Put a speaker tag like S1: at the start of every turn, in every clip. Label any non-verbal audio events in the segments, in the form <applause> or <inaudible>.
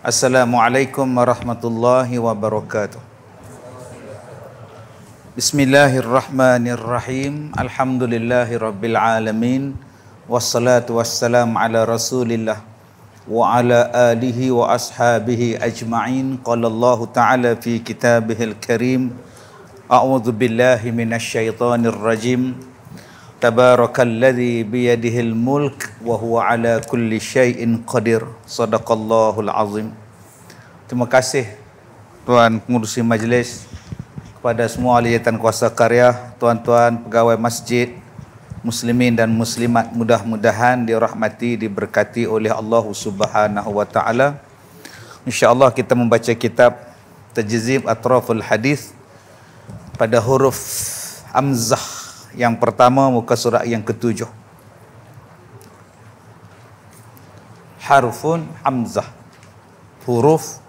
S1: Assalamualaikum warahmatullahi wabarakatuh. Bismillahirrahmanirrahim. Alhamdulillahirabbil alamin. Wassalatu wassalamu ala Rasulillah wa ala alihi wa ashabihi ajma'in. Qala Allah Ta'ala fi kitabihil karim. A'udzu billahi minasy syaithanir rajim. تبارك الذي Mulk, الملك وهو على كل شيء قدير صدق الله terima kasih tuan pengurusi majlis kepada semua ahli jabatan kuasa karya tuan-tuan pegawai masjid muslimin dan muslimat mudah-mudahan dirahmati diberkati oleh Allah Subhanahu wa taala insyaallah kita membaca kitab tajzib atraful hadis pada huruf amzah yang pertama muka surat yang ketujuh harfun hamzah huruf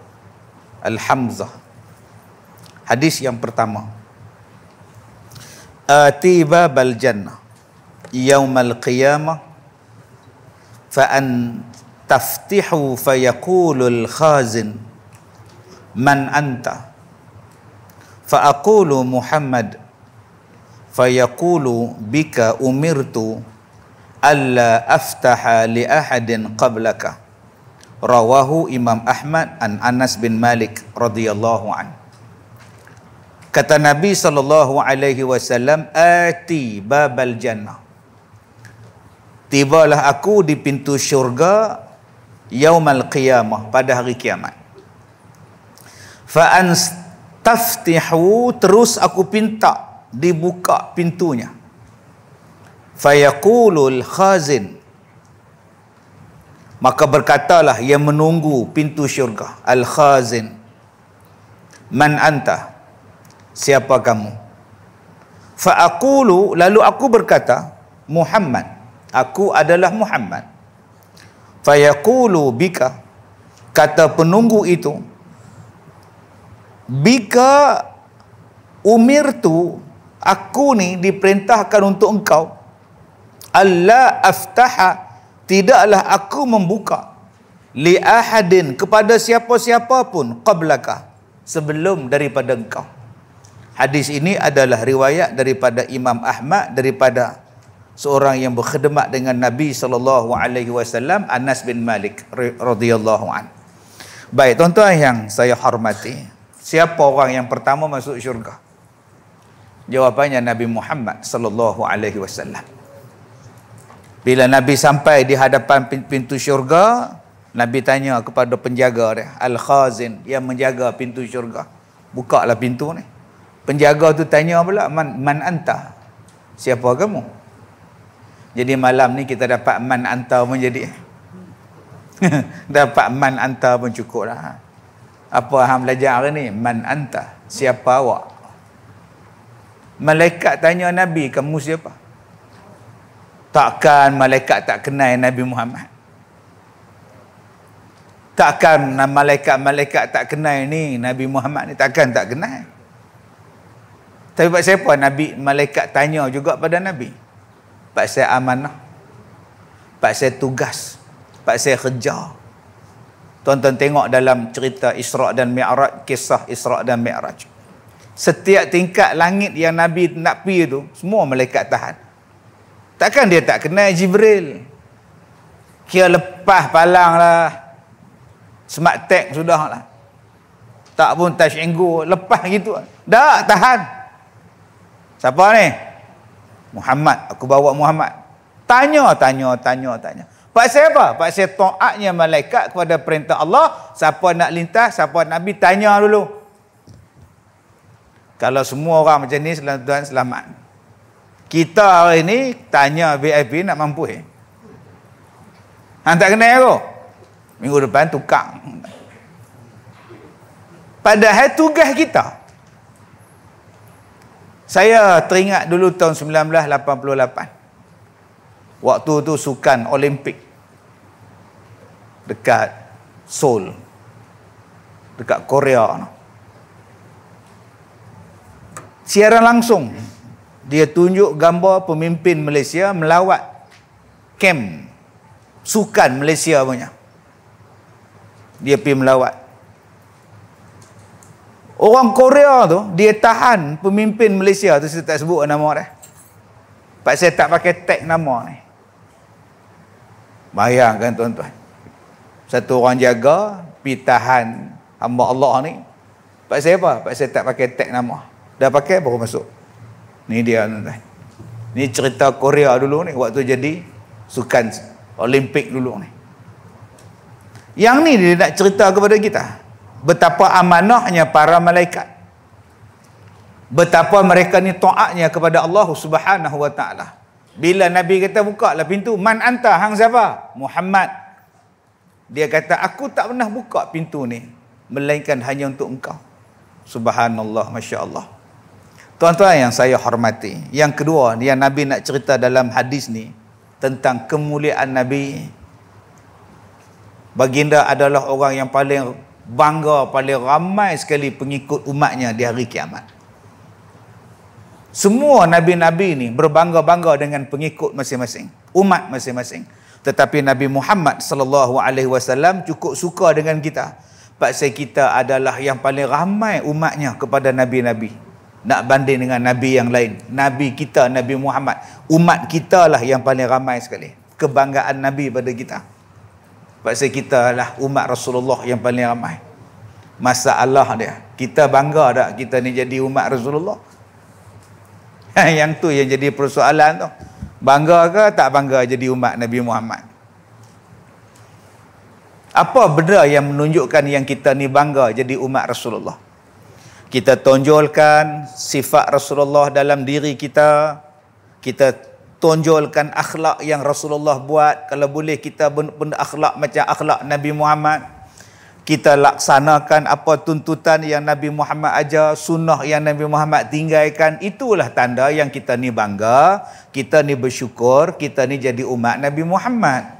S1: al-hamzah hadis yang pertama atiba bal jannah yaum al-qiyamah fa an taftihu fa yaqulu khazin man anta fa aqulu muhammad fayaqulu bika umirtu alla aftaha li ahadin qablaka rawahu imam ahmad an anas bin malik radhiyallahu an kata nabi sallallahu alaihi wasallam ati babal jannah tibalah aku di pintu syurga yaumal qiyamah pada hari kiamat fa anstaftihu terus aku pinta dibuka pintunya fayaqulul khazin maka berkatalah yang menunggu pintu syurga al khazin man anta siapa kamu faaqulu lalu aku berkata muhammad aku adalah muhammad fayaqulu bika kata penunggu itu bika umirtu aku ni diperintahkan untuk engkau Allah aftaha tidaklah aku membuka li ahadin kepada siapa-siapa pun qablaka sebelum daripada engkau hadis ini adalah riwayat daripada Imam Ahmad daripada seorang yang berkhidmat dengan Nabi saw. Anas bin Malik radhiyallahu an baik tuan-tuan yang saya hormati siapa orang yang pertama masuk syurga Jawapannya Nabi Muhammad sallallahu alaihi wasallam. Bila Nabi sampai di hadapan pintu syurga, Nabi tanya kepada penjaga dia, Al-Khazin yang menjaga pintu syurga. Bukalah pintu ni. Penjaga tu tanya pula, man, man anta? Siapa kamu? Jadi malam ni kita dapat man anta pun jadi. <laughs> dapat man anta pun cukup lah. Apa yang belajar hari ni? Man anta? Siapa awak? malaikat tanya Nabi, kamu siapa? Takkan malaikat tak kenal Nabi Muhammad. Takkan malaikat-malaikat tak kenal ni Nabi Muhammad ni takkan tak kenal. Tapi buat siapa Nabi malaikat tanya juga pada Nabi. Pak saya amanah. Pak saya tugas. Pak saya kerja. Tuan-tuan tengok dalam cerita Isra dan Mi'raj, kisah Isra dan Mi'raj setiap tingkat langit yang Nabi nak pi tu semua malaikat tahan takkan dia tak kenal Jibril kira lepas palang lah smart tag sudah lah tak pun touch and go lepas gitu dah tahan siapa ni Muhammad aku bawa Muhammad tanya tanya tanya tanya Paksa apa? Paksa to'atnya malaikat kepada perintah Allah. Siapa nak lintas, siapa Nabi, tanya dulu kalau semua orang macam ni tuan selamat kita hari ni tanya VIP nak mampu eh Han tak kenal aku minggu depan tukang padahal tugas kita saya teringat dulu tahun 1988 waktu tu sukan olimpik dekat Seoul dekat Korea no siaran langsung dia tunjuk gambar pemimpin Malaysia melawat kem sukan Malaysia punya dia pergi melawat orang Korea tu dia tahan pemimpin Malaysia tu saya tak sebut nama dia sebab saya tak pakai tag nama ni bayangkan tuan-tuan satu orang jaga pergi tahan hamba Allah ni sebab saya apa? sebab saya tak pakai tag nama Dah pakai baru masuk. Ni dia tuan-tuan. Ni cerita Korea dulu ni waktu jadi sukan Olimpik dulu ni. Yang ni dia nak cerita kepada kita betapa amanahnya para malaikat. Betapa mereka ni taatnya kepada Allah Subhanahu Wa Taala. Bila Nabi kata buka lah pintu, man anta hang siapa? Muhammad. Dia kata aku tak pernah buka pintu ni melainkan hanya untuk engkau. Subhanallah, masya-Allah. Tuan-tuan yang saya hormati, yang kedua yang Nabi nak cerita dalam hadis ni tentang kemuliaan Nabi Baginda adalah orang yang paling bangga, paling ramai sekali pengikut umatnya di hari kiamat. Semua Nabi-Nabi ni berbangga-bangga dengan pengikut masing-masing, umat masing-masing. Tetapi Nabi Muhammad sallallahu alaihi wasallam cukup suka dengan kita. Sebab kita adalah yang paling ramai umatnya kepada Nabi-Nabi nak banding dengan Nabi yang lain. Nabi kita, Nabi Muhammad. Umat kita lah yang paling ramai sekali. Kebanggaan Nabi pada kita. Sebab kita lah umat Rasulullah yang paling ramai. Masalah dia. Kita bangga tak kita ni jadi umat Rasulullah? <laughs> yang tu yang jadi persoalan tu. Bangga ke tak bangga jadi umat Nabi Muhammad? Apa benda yang menunjukkan yang kita ni bangga jadi umat Rasulullah? kita tonjolkan sifat Rasulullah dalam diri kita kita tonjolkan akhlak yang Rasulullah buat kalau boleh kita benda akhlak macam akhlak Nabi Muhammad kita laksanakan apa tuntutan yang Nabi Muhammad ajar sunnah yang Nabi Muhammad tinggalkan itulah tanda yang kita ni bangga kita ni bersyukur kita ni jadi umat Nabi Muhammad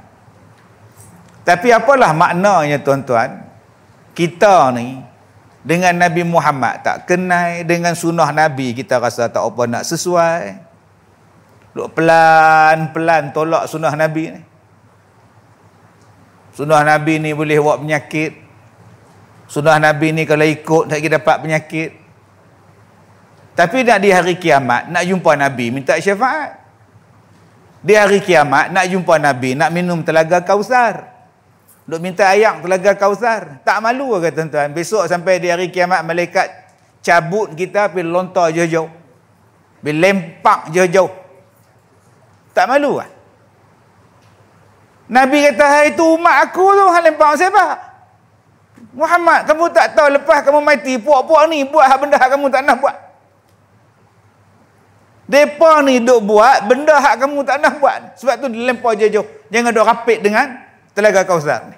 S1: tapi apalah maknanya tuan-tuan kita ni dengan Nabi Muhammad tak kenai dengan sunnah Nabi kita rasa tak apa nak sesuai duk pelan-pelan tolak sunnah Nabi ni sunnah Nabi ni boleh buat penyakit sunnah Nabi ni kalau ikut tak dapat penyakit tapi nak di hari kiamat nak jumpa Nabi minta syafaat di hari kiamat nak jumpa Nabi nak minum telaga kausar Duk minta ayam telaga kausar. Tak malu ke tuan-tuan? Besok sampai di hari kiamat malaikat cabut kita pi lontar jauh-jauh. Pi lempak jauh-jauh. Tak malu ke? Nabi kata, hari itu umat aku tu, hal lempak siapa? Muhammad, kamu tak tahu lepas kamu mati, puak-puak ni buat hak benda hak kamu tak nak buat. Depa ni duk buat benda hak kamu tak nak buat. Sebab tu dilempar jauh-jauh. Jangan duk rapit dengan telaga kausar ni.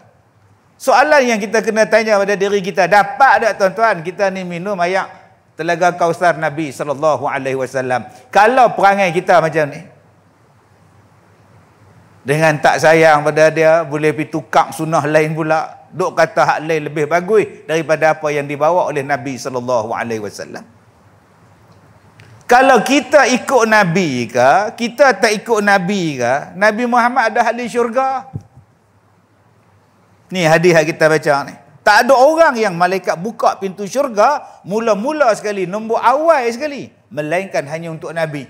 S1: Soalan yang kita kena tanya pada diri kita, dapat tak tuan-tuan kita ni minum air telaga kausar Nabi sallallahu alaihi wasallam? Kalau perangai kita macam ni, dengan tak sayang pada dia, boleh pi tukar sunah lain pula. Duk kata hak lain lebih bagus daripada apa yang dibawa oleh Nabi sallallahu alaihi wasallam. Kalau kita ikut Nabi ke, kita tak ikut Nabi ke, Nabi Muhammad ada hadis syurga. Ni hadis yang kita baca ni. Tak ada orang yang malaikat buka pintu syurga mula-mula sekali, nombor awal sekali. Melainkan hanya untuk Nabi.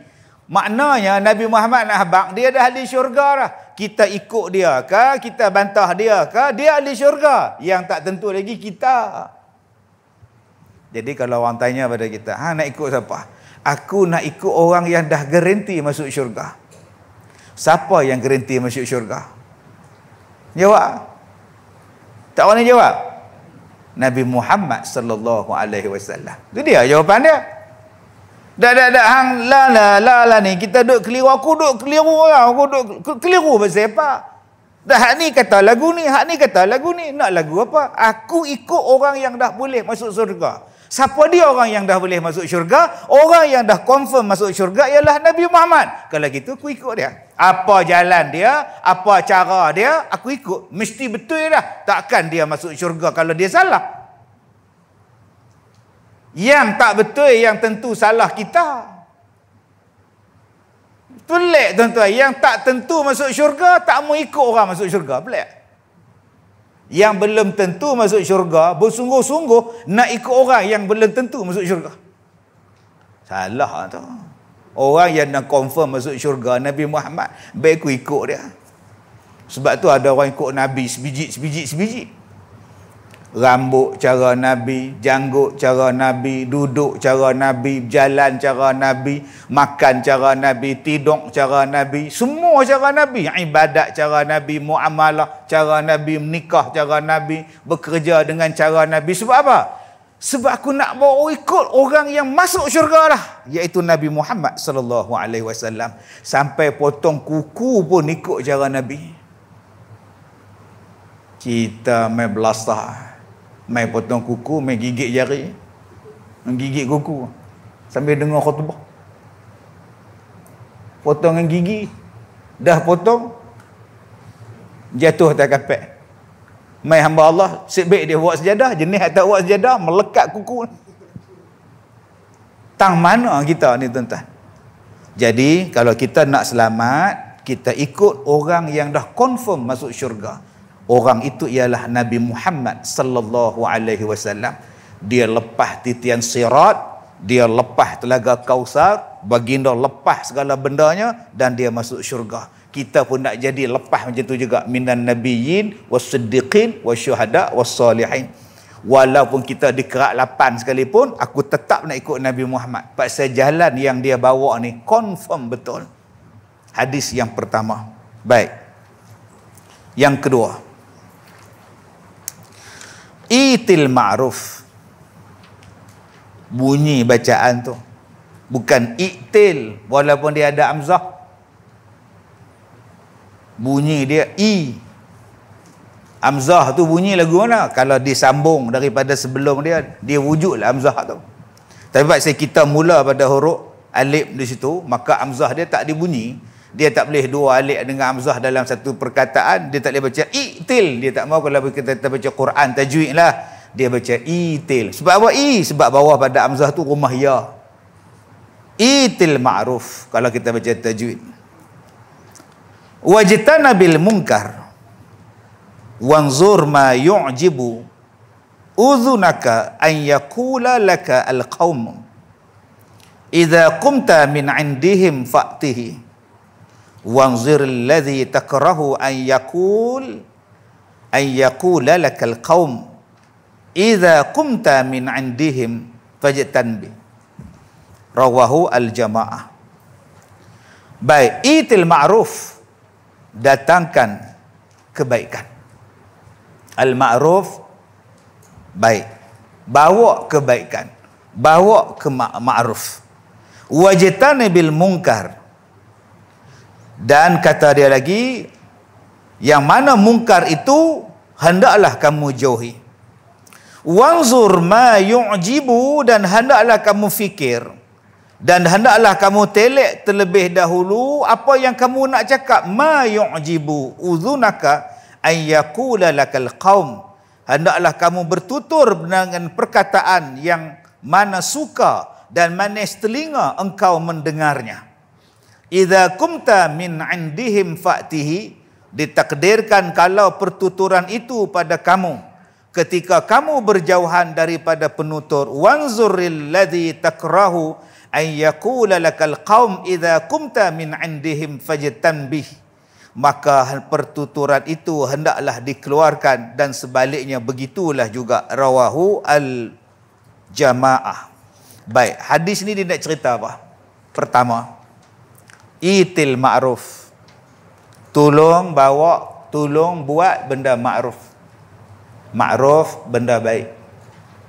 S1: Maknanya Nabi Muhammad nak habang, dia dah ahli syurga lah. Kita ikut dia ke, kita bantah dia ke, dia ahli syurga. Yang tak tentu lagi kita. Jadi kalau orang tanya pada kita, ha, nak ikut siapa? Aku nak ikut orang yang dah garanti masuk syurga. Siapa yang garanti masuk syurga? Jawab. Tak orang jawab. Nabi Muhammad sallallahu alaihi wasallam. Itu dia jawapan dia. Dah dah dah hang la la la la ni kita duk keliru aku duk keliru orang lah. aku duk keliru pasal apa? Dah hak ni kata lagu ni, hak ni kata lagu ni. Nak lagu apa? Aku ikut orang yang dah boleh masuk surga. Siapa dia orang yang dah boleh masuk syurga? Orang yang dah confirm masuk syurga ialah Nabi Muhammad. Kalau gitu aku ikut dia. Apa jalan dia, apa cara dia, aku ikut. Mesti betul dah. Takkan dia masuk syurga kalau dia salah. Yang tak betul yang tentu salah kita. Pelik tuan-tuan. Yang tak tentu masuk syurga, tak mau ikut orang masuk syurga. Pelik yang belum tentu masuk syurga bersungguh-sungguh nak ikut orang yang belum tentu masuk syurga salah tu orang yang nak confirm masuk syurga Nabi Muhammad baik ikut dia sebab tu ada orang ikut Nabi sebiji sebiji sebiji rambut cara Nabi, janggut cara Nabi, duduk cara Nabi, jalan cara Nabi, makan cara Nabi, tidur cara Nabi, semua cara Nabi, ibadat cara Nabi, muamalah cara Nabi, menikah cara Nabi, bekerja dengan cara Nabi. Sebab apa? Sebab aku nak bawa ikut orang yang masuk syurga lah. Iaitu Nabi Muhammad sallallahu alaihi wasallam Sampai potong kuku pun ikut cara Nabi. Kita main belasah main potong kuku, main gigit jari, main gigit kuku sambil dengar khutbah. Potongan gigi dah potong jatuh atas kapet. Mai hamba Allah, sebaik dia buat sejadah, jenis tak buat sejadah, melekat kuku. Tang mana kita ni tuan-tuan? Jadi kalau kita nak selamat, kita ikut orang yang dah confirm masuk syurga orang itu ialah Nabi Muhammad sallallahu alaihi wasallam dia lepas titian sirat dia lepas telaga kausar baginda lepas segala bendanya dan dia masuk syurga kita pun nak jadi lepas macam tu juga minan nabiyyin wasiddiqin wasyuhada wassalihin walaupun kita dikerak lapan sekalipun aku tetap nak ikut Nabi Muhammad pasal jalan yang dia bawa ni confirm betul hadis yang pertama baik yang kedua itil ma'ruf bunyi bacaan tu bukan itil walaupun dia ada amzah bunyi dia i amzah tu bunyi lagu mana kalau disambung daripada sebelum dia dia wujud lah amzah tu tapi saya kita mula pada huruf alif di situ maka amzah dia tak dibunyi dia tak boleh dua alik dengan Amzah dalam satu perkataan dia tak boleh baca itil dia tak mahu kalau kita, baca Quran tajwid lah dia baca itil sebab apa i sebab bawah pada Amzah tu rumah ya itil ma'ruf kalau kita baca tajwid wajitana bil munkar wanzur ma yu'jibu uzunaka an yakula laka al-qawm idha kumta min indihim fa'tihi وانظر الذي تكره أن يقول أن يقول لك القوم إذا قمت من عندهم فاجتنبه rawahu al jamaah. Baik, itil ma'ruf datangkan kebaikan. Al ma'ruf baik. Bawa kebaikan, bawa ke ma'ruf. Wajtanibil munkar dan kata dia lagi yang mana mungkar itu hendaklah kamu jauhi wanzur ma yu'jibu dan hendaklah kamu fikir dan hendaklah kamu telek terlebih dahulu apa yang kamu nak cakap ma yu'jibu uzunaka ay yaqula lakal qaum hendaklah kamu bertutur dengan perkataan yang mana suka dan manis telinga engkau mendengarnya Iza kumta min indihim fa'tihi Ditakdirkan kalau pertuturan itu pada kamu Ketika kamu berjauhan daripada penutur Wanzuril ladhi takrahu An yakula lakal qawm Iza kumta min indihim fajitanbih Maka pertuturan itu hendaklah dikeluarkan Dan sebaliknya begitulah juga Rawahu al-jama'ah Baik, hadis ni dia nak cerita apa? Pertama, itil ma'ruf tolong bawa tolong buat benda ma'ruf ma'ruf benda baik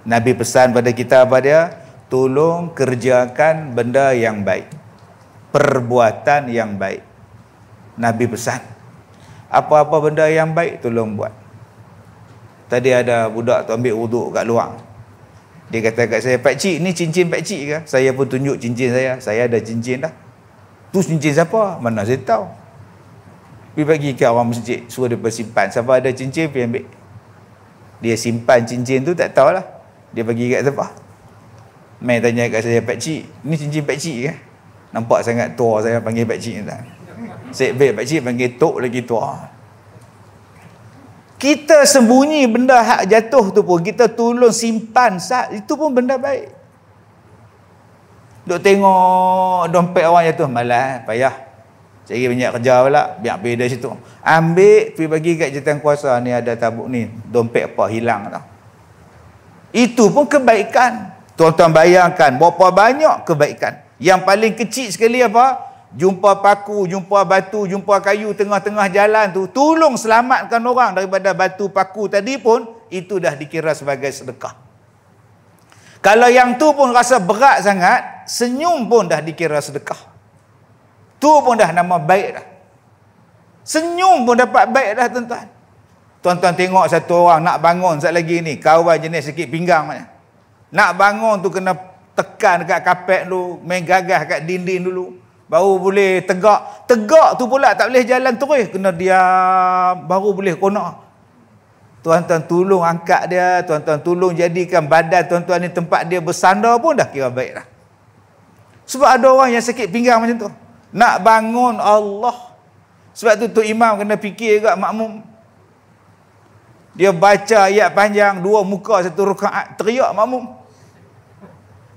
S1: Nabi pesan pada kita apa dia tolong kerjakan benda yang baik perbuatan yang baik Nabi pesan apa-apa benda yang baik tolong buat tadi ada budak tu ambil wuduk kat luar dia kata kat saya pak cik ni cincin pak cik ke saya pun tunjuk cincin saya saya ada cincin dah Tu cincin siapa? Mana saya tahu. Pergi bagi ke orang masjid. Suruh dia bersimpan. Siapa ada cincin, pergi ambil. Dia simpan cincin tu, tak tahulah. Dia bagi kat siapa? Main tanya kat saya, Pak Cik. Ni cincin Pak Cik ke? Nampak sangat tua saya panggil Pak Cik. Tak? Sekbek Pak Cik panggil Tok lagi tua. Kita sembunyi benda hak jatuh tu pun. Kita tolong simpan sah. Itu pun benda baik. Duk tengok dompet orang jatuh malas, eh, payah. Cari banyak kerja pula, biar pergi dari situ. Ambil, pergi bagi kat jatuh kuasa ni ada tabuk ni. Dompet apa hilang tau. Itu pun kebaikan. Tuan-tuan bayangkan berapa banyak kebaikan. Yang paling kecil sekali apa? Jumpa paku, jumpa batu, jumpa kayu tengah-tengah jalan tu. Tolong selamatkan orang daripada batu paku tadi pun. Itu dah dikira sebagai sedekah. Kalau yang tu pun rasa berat sangat, senyum pun dah dikira sedekah. Tu pun dah nama baik dah. Senyum pun dapat baik dah tuan-tuan. Tuan-tuan tengok satu orang nak bangun sat lagi ni, kawan jenis sikit pinggang macam. Nak bangun tu kena tekan dekat kapet dulu, main gagah kat dinding dulu. Baru boleh tegak. Tegak tu pula tak boleh jalan terus. Kena diam. Baru boleh konak. Tuan-tuan tolong angkat dia. Tuan-tuan tolong jadikan badan tuan-tuan ni tempat dia bersandar pun dah kira baik dah. Sebab ada orang yang sakit pinggang macam tu. Nak bangun Allah. Sebab tu Tok Imam kena fikir juga makmum. Dia baca ayat panjang, dua muka, satu rukaat, teriak makmum.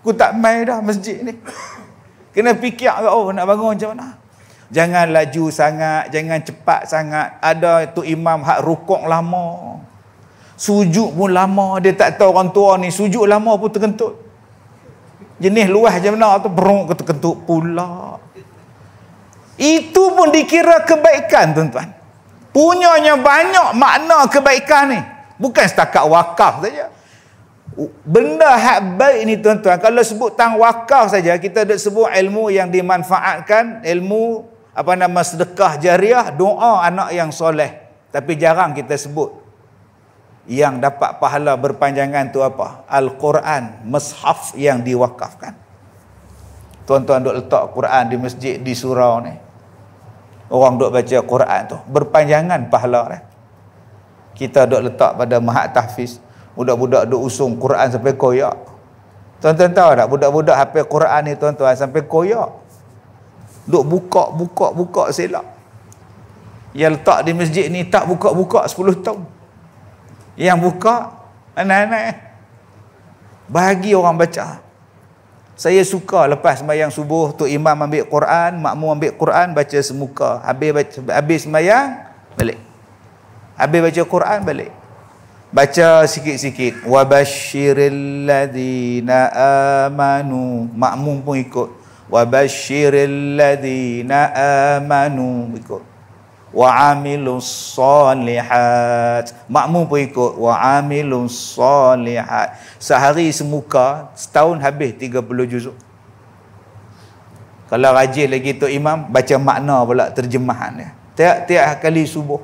S1: ku tak main dah masjid ni. Kena fikir, oh nak bangun macam mana? Jangan laju sangat, jangan cepat sangat. Ada tu imam hak rukuk lama. Sujud pun lama, dia tak tahu orang tua ni. Sujud lama pun terkentut jenis luas je mana tu beruk ketuk-ketuk pula itu pun dikira kebaikan tuan-tuan punyanya banyak makna kebaikan ni bukan setakat wakaf saja benda hak baik ni tuan-tuan kalau sebut tang wakaf saja kita ada sebut ilmu yang dimanfaatkan ilmu apa nama sedekah jariah doa anak yang soleh tapi jarang kita sebut yang dapat pahala berpanjangan tu apa? Al-Quran, mushaf yang diwakafkan. Tuan-tuan duk letak Quran di masjid, di surau ni. Orang duk baca Quran tu. Berpanjangan pahala ni. Kita duk letak pada mahat tahfiz. Budak-budak duk usung Quran sampai koyak. Tuan-tuan tahu tak? Budak-budak hafal Quran ni tuan-tuan sampai koyak. Duk buka, buka, buka selak. Yang letak di masjid ni tak buka-buka 10 tahun. Yang buka anak-anak. Bagi orang baca. Saya suka lepas sembahyang subuh tu imam ambil Quran, makmum ambil Quran baca semuka. Habis baca, habis sembahyang balik. Habis baca Quran balik. Baca sikit-sikit. Wa ladina amanu. Makmum pun ikut. Wa ladina amanu ikut wa amilus solihat makmum pun ikut wa amilus solihat sehari semuka setahun habis 30 juzuk kalau rajin lagi tu imam baca makna pula terjemahan dia tiap-tiap kali subuh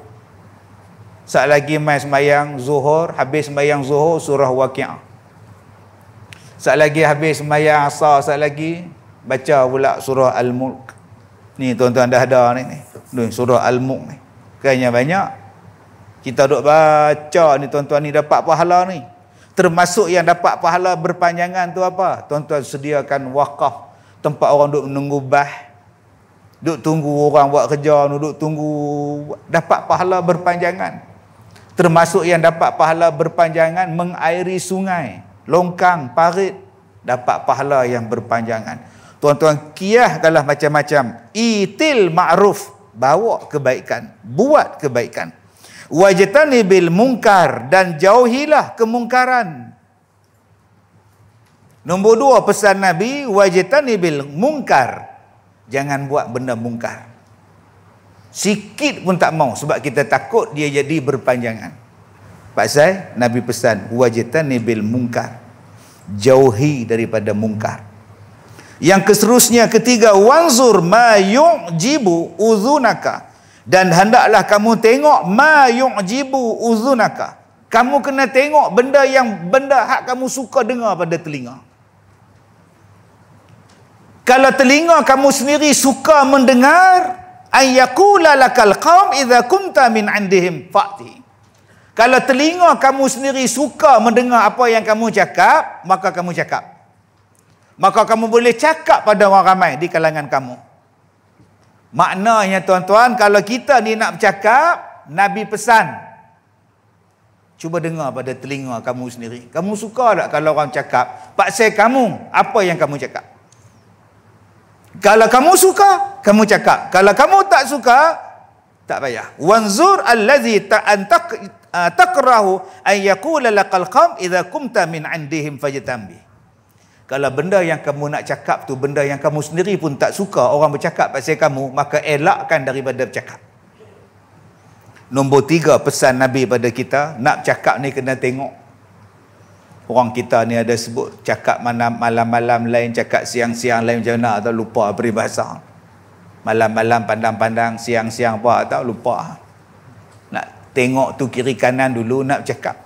S1: saat lagi mai sembahyang zuhur habis sembahyang zuhur surah waqiah saat lagi habis sembahyang asar saat lagi baca pula surah al-mulk ni tuan-tuan dah ada ni, ni. Duh, surah Al-Mu' ni kan banyak kita duk baca ni tuan-tuan ni dapat pahala ni termasuk yang dapat pahala berpanjangan tu apa tuan-tuan sediakan wakaf tempat orang duk menunggu bah duk tunggu orang buat kerja ni duk tunggu dapat pahala berpanjangan termasuk yang dapat pahala berpanjangan mengairi sungai longkang parit dapat pahala yang berpanjangan tuan-tuan kiahkanlah macam-macam itil ma'ruf bawa kebaikan buat kebaikan wajitani bil mungkar dan jauhilah kemungkaran nombor dua pesan Nabi wajitani bil mungkar jangan buat benda mungkar sikit pun tak mau sebab kita takut dia jadi berpanjangan Pak saya Nabi pesan wajitani bil mungkar jauhi daripada mungkar yang keserusnya ketiga wanzur mayung jibu uzunaka dan hendaklah kamu tengok mayung jibu uzunaka. Kamu kena tengok benda yang benda hak kamu suka dengar pada telinga. Kalau telinga kamu sendiri suka mendengar ayakula yaqula lakal qaum idza kunta min indihim fa'ti. Kalau telinga kamu sendiri suka mendengar apa yang kamu cakap, maka kamu cakap maka kamu boleh cakap pada orang ramai di kalangan kamu maknanya tuan-tuan kalau kita ni nak bercakap Nabi pesan cuba dengar pada telinga kamu sendiri kamu suka tak kalau orang cakap paksa kamu apa yang kamu cakap kalau kamu suka kamu cakap kalau kamu tak suka tak payah wanzur allazi ta'antak taqrahu an yaqula laqal qam idza kumta min 'indihim fajtambih kalau benda yang kamu nak cakap tu benda yang kamu sendiri pun tak suka orang bercakap pasal kamu, maka elakkan daripada bercakap. Nombor tiga pesan Nabi pada kita, nak cakap ni kena tengok. Orang kita ni ada sebut cakap mana malam-malam lain, cakap siang-siang lain macam mana atau lupa peribahasa. Malam-malam pandang-pandang, siang-siang apa tak lupa. Nak tengok tu kiri kanan dulu nak cakap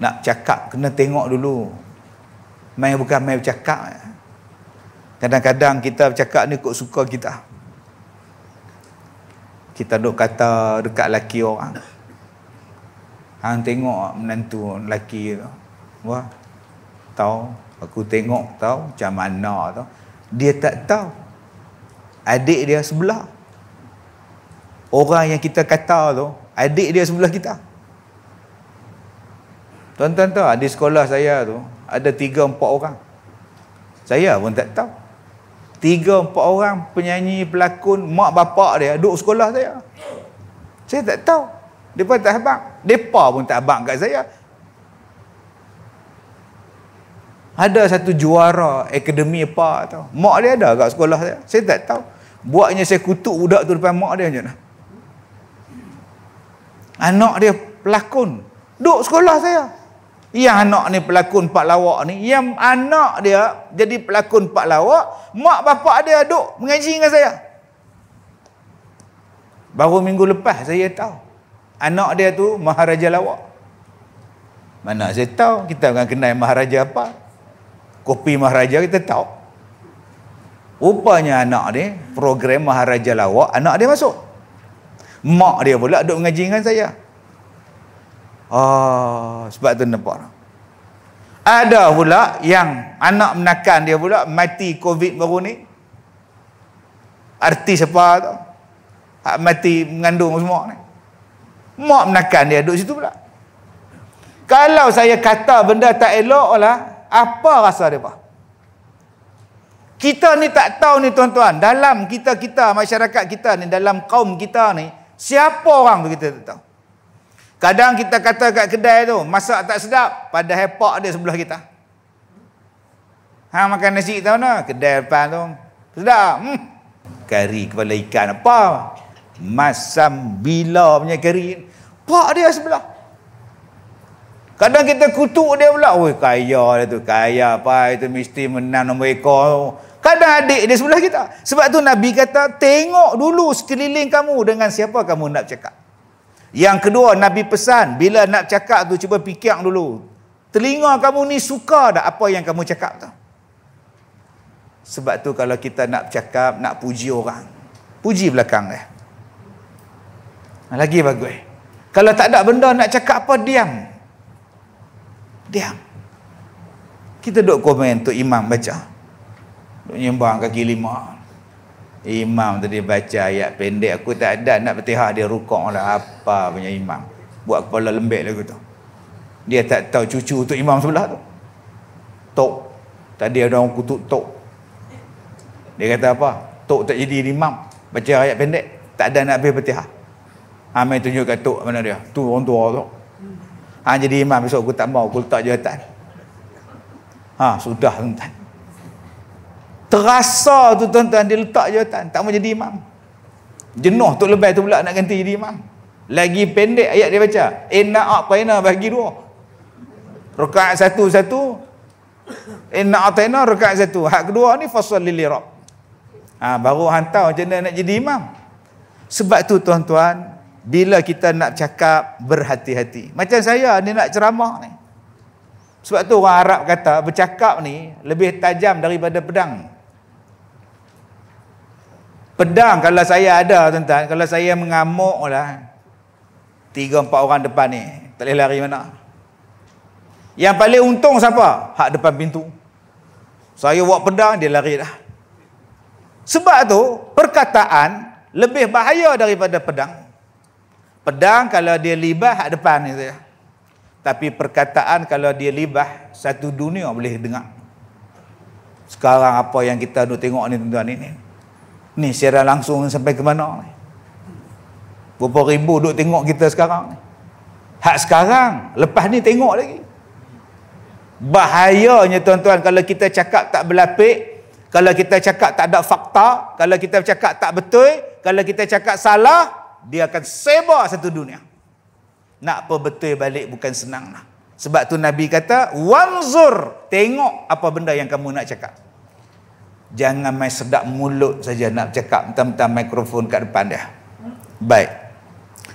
S1: nak cakap kena tengok dulu main bukan main bercakap kadang-kadang kita bercakap ni kok suka kita kita duk kata dekat laki orang hang tengok menantu laki tu wah tahu aku tengok tahu macam mana tu dia tak tahu adik dia sebelah orang yang kita kata tu adik dia sebelah kita Tuan-tuan tahu di sekolah saya tu ada tiga empat orang. Saya pun tak tahu. Tiga empat orang penyanyi, pelakon, mak bapak dia duduk sekolah saya. Saya tak tahu. Depa tak habaq. Depa pun tak habaq kat saya. Ada satu juara akademi apa tau. Mak dia ada kat sekolah saya. Saya tak tahu. Buatnya saya kutuk budak tu depan mak dia je lah. Anak dia pelakon. Duduk sekolah saya. Yang anak ni pelakon Pak Lawak ni. Yang anak dia jadi pelakon Pak Lawak. Mak bapak dia duduk mengaji dengan saya. Baru minggu lepas saya tahu. Anak dia tu Maharaja Lawak. Mana saya tahu. Kita akan kenal Maharaja apa. Kopi Maharaja kita tahu. Rupanya anak dia program Maharaja Lawak. Anak dia masuk. Mak dia pula duduk mengaji dengan saya. Ah, sebab tu nampak orang. Ada pula yang anak menakan dia pula mati COVID baru ni. Artis apa tu. Hak ah, mati mengandung semua ni. Mak menakan dia duduk situ pula. Kalau saya kata benda tak elok lah, apa rasa dia pak? Kita ni tak tahu ni tuan-tuan, dalam kita-kita, masyarakat kita ni, dalam kaum kita ni, siapa orang tu kita tak tahu? Kadang kita kata kat kedai tu, masak tak sedap, Padahal hepak ada sebelah kita. Hang makan nasi tahu mana? Kedai depan tu. Sedap. Hmm. Kari kepala ikan apa? Masam bila punya kari. Pak dia sebelah. Kadang kita kutuk dia pula. Oh, kaya dia tu. Kaya apa? Itu mesti menang nombor ekor Kadang adik dia sebelah kita. Sebab tu Nabi kata, tengok dulu sekeliling kamu dengan siapa kamu nak cakap. Yang kedua Nabi pesan bila nak cakap tu cuba fikir dulu. Telinga kamu ni suka tak apa yang kamu cakap tu? Sebab tu kalau kita nak cakap, nak puji orang. Puji belakang dia. Lagi bagus. Kalau tak ada benda nak cakap apa, diam. Diam. Kita duduk komen untuk imam baca. Duduk nyembang kaki lima imam tadi baca ayat pendek aku tak ada nak petihah dia rukuk lah apa punya imam buat kepala lembek lagu tu dia tak tahu cucu tu imam sebelah tu tok tadi ada orang kutuk tok dia kata apa tok tak jadi imam baca ayat pendek tak ada nak habis petihah ha, Amin tunjuk kat tok mana dia tu orang tua tu ha, jadi imam besok aku tak mau aku letak jawatan ha, sudah tuan terasa tu tuan-tuan dia letak je tuan tak mau jadi imam jenuh tu lebih tu pula nak ganti jadi imam lagi pendek ayat dia baca enak inna a'tayna bagi dua rakaat satu-satu enak inna a'tayna rakaat satu hak kedua ni fasal lil rabb ha, baru hantar macam mana nak jadi imam sebab tu tuan-tuan bila kita nak cakap berhati-hati macam saya ni nak ceramah ni sebab tu orang Arab kata bercakap ni lebih tajam daripada pedang. Pedang kalau saya ada tuan-tuan, kalau saya mengamuk lah. Tiga empat orang depan ni, tak boleh lari mana. Yang paling untung siapa? Hak depan pintu. Saya buat pedang, dia lari dah. Sebab tu, perkataan lebih bahaya daripada pedang. Pedang kalau dia libah hak depan ni saya. Tapi perkataan kalau dia libah, satu dunia boleh dengar. Sekarang apa yang kita duk tengok ni tuan-tuan ini. -tuan, ni siaran langsung sampai ke mana ni berapa ribu duk tengok kita sekarang ni hak sekarang lepas ni tengok lagi bahayanya tuan-tuan kalau kita cakap tak berlapik kalau kita cakap tak ada fakta kalau kita cakap tak betul kalau kita cakap salah dia akan sebar satu dunia nak perbetul balik bukan senang lah sebab tu Nabi kata wanzur tengok apa benda yang kamu nak cakap Jangan main sedap mulut saja nak cakap tentang mikrofon kat depan dia. Baik.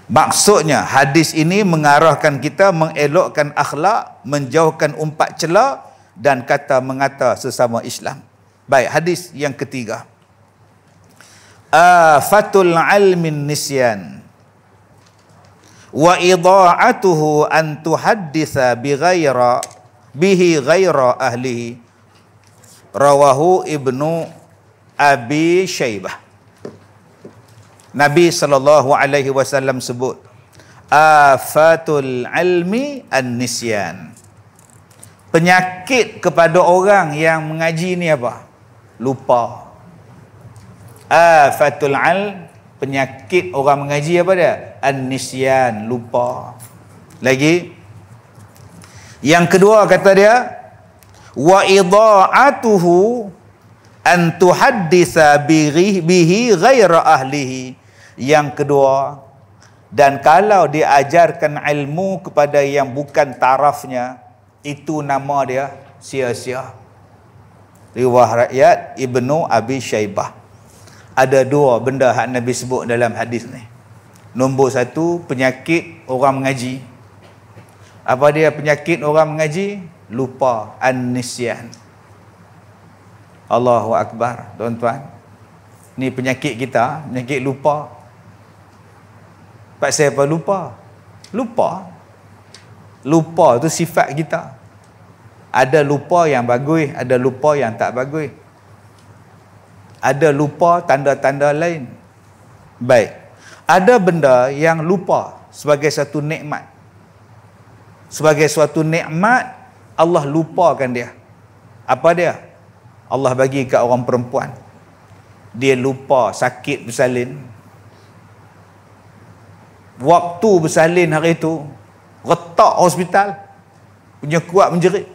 S1: Maksudnya hadis ini mengarahkan kita mengelokkan akhlak, menjauhkan umpat celah dan kata mengata sesama Islam. Baik, hadis yang ketiga. Afatul almin nisyan wa idha'atuhu an tuhaddisa bi ghaira bihi ghaira ahlihi rawahu ibnu Abi Shaybah. Nabi sallallahu alaihi wasallam sebut afatul Almi an Penyakit kepada orang yang mengaji ni apa? Lupa. Afatul al penyakit orang mengaji apa dia? an lupa. Lagi yang kedua kata dia wa idha'atuhu an tuhaddisa bihi ghaira ahlihi yang kedua dan kalau diajarkan ilmu kepada yang bukan tarafnya itu nama dia sia-sia riwayat rakyat ibnu abi syaibah ada dua benda yang nabi sebut dalam hadis ni nombor satu penyakit orang mengaji apa dia penyakit orang mengaji lupa annisyan Allahu akbar tuan-tuan ni penyakit kita penyakit lupa sebab siapa lupa lupa lupa tu sifat kita ada lupa yang bagus ada lupa yang tak bagus ada lupa tanda-tanda lain baik ada benda yang lupa sebagai satu nikmat sebagai suatu nikmat Allah lupakan dia. Apa dia? Allah bagi ke orang perempuan. Dia lupa sakit bersalin. Waktu bersalin hari itu, retak hospital. Punya kuat menjerit.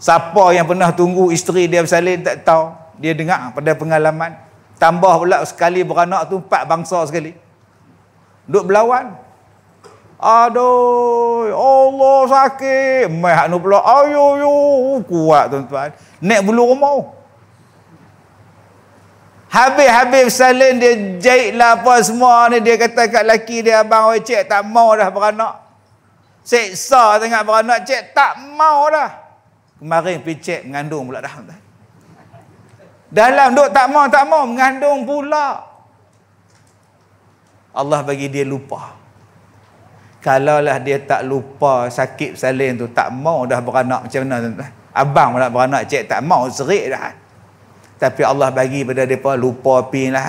S1: Siapa yang pernah tunggu isteri dia bersalin tak tahu. Dia dengar pada pengalaman. Tambah pula sekali beranak tu empat bangsa sekali. Duduk berlawan. Aduh, Allah sakit. Mai hak nu pula. Ayu uh, yu kuat tuan-tuan. Nek bulu rumah. Habis-habis salin dia jahit lah apa semua ni. Dia kata kat lelaki dia, abang oi cik tak mau dah beranak. Seksa tengah beranak cik tak mau dah. Kemarin pergi cik mengandung pula dah. Dalam duk tak mau, tak mau. Mengandung pula. Allah bagi dia Lupa kalaulah dia tak lupa sakit salin tu tak mau dah beranak macam mana tuan-tuan abang nak beranak cik tak mau serik dah tapi Allah bagi pada mereka lupa pinlah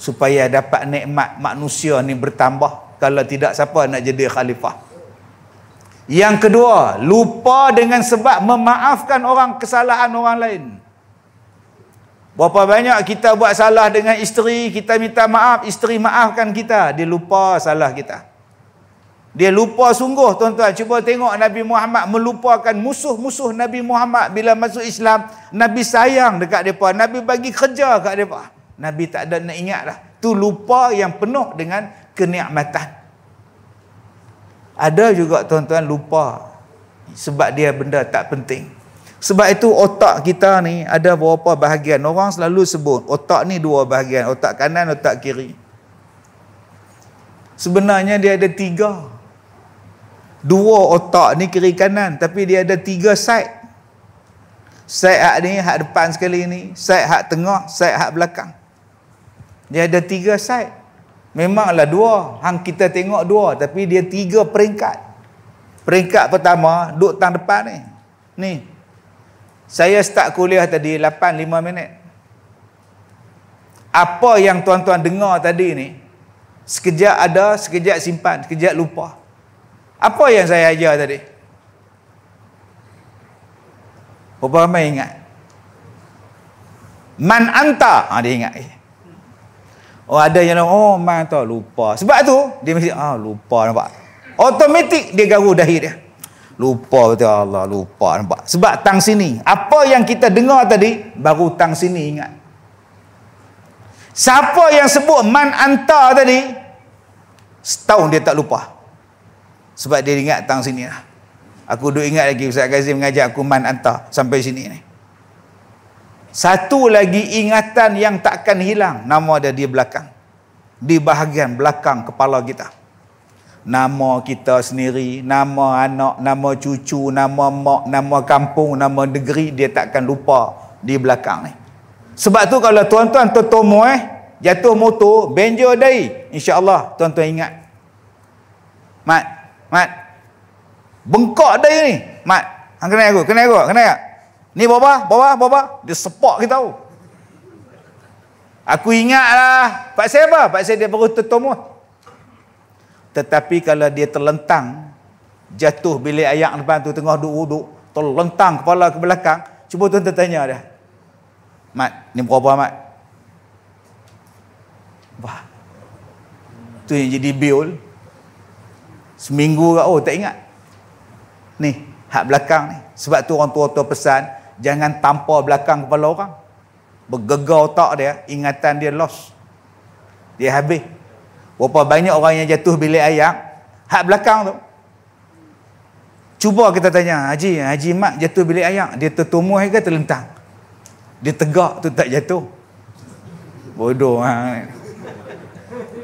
S1: supaya dapat nikmat manusia ni bertambah kalau tidak siapa nak jadi khalifah yang kedua lupa dengan sebab memaafkan orang kesalahan orang lain Berapa banyak kita buat salah dengan isteri, kita minta maaf, isteri maafkan kita, dia lupa salah kita. Dia lupa sungguh tuan-tuan. Cuba tengok Nabi Muhammad melupakan musuh-musuh Nabi Muhammad bila masuk Islam. Nabi sayang dekat mereka. Nabi bagi kerja dekat mereka. Nabi tak ada nak ingat lah. Tu lupa yang penuh dengan kenikmatan. Ada juga tuan-tuan lupa sebab dia benda tak penting. Sebab itu otak kita ni ada beberapa bahagian. Orang selalu sebut otak ni dua bahagian. Otak kanan, otak kiri. Sebenarnya dia ada tiga. Dua otak ni kiri kanan. Tapi dia ada tiga side. Side hak ni, hak depan sekali ni. Side hak tengah, side hak belakang. Dia ada tiga side. Memanglah dua. Hang kita tengok dua. Tapi dia tiga peringkat. Peringkat pertama, duduk tang depan ni. Ni, saya start kuliah tadi 8-5 minit. Apa yang tuan-tuan dengar tadi ni, sekejap ada, sekejap simpan, sekejap lupa. Apa yang saya ajar tadi? Berapa ramai ingat? Man anta? Ha, dia ingat. Oh ada yang oh man tu lupa. Sebab tu, dia mesti, ah oh, lupa nampak. Automatik dia garuh dahi dia lupa betul Allah lupa nampak sebab tang sini apa yang kita dengar tadi baru tang sini ingat siapa yang sebut man anta tadi setahun dia tak lupa sebab dia ingat tang sini lah aku duk ingat lagi Ustaz Ghazim mengajar aku man anta sampai sini ni satu lagi ingatan yang takkan hilang nama dia di belakang di bahagian belakang kepala kita nama kita sendiri, nama anak, nama cucu, nama mak, nama kampung, nama negeri dia takkan lupa di belakang ni. Sebab tu kalau tuan-tuan tertomo eh, jatuh motor, benjo dai, insya-Allah tuan-tuan ingat. Mat, mat. Bengkok dai ni, mat. Hang kena aku, kena aku, kena aku. Ni bapa, bapa, bapa, dia sepak kita tahu. Aku ingatlah, pak saya apa? Pak saya dia baru tertomoh. Tetapi kalau dia terlentang, jatuh bilik ayak depan tu tengah duduk-duduk, terlentang kepala ke belakang, cuba tuan tanya dia. Mat, ni berapa mat? Wah. Tu yang jadi biol. Seminggu ke, oh tak ingat. Ni, hak belakang ni. Sebab tu orang tua-tua pesan, jangan tampar belakang kepala orang. Bergegar tak dia, ingatan dia lost. Dia habis. Berapa banyak orang yang jatuh bilik ayak Hak belakang tu Cuba kita tanya Haji, Haji Mat jatuh bilik ayak Dia tertumuh hingga terlentang Dia tegak tu tak jatuh Bodoh ha?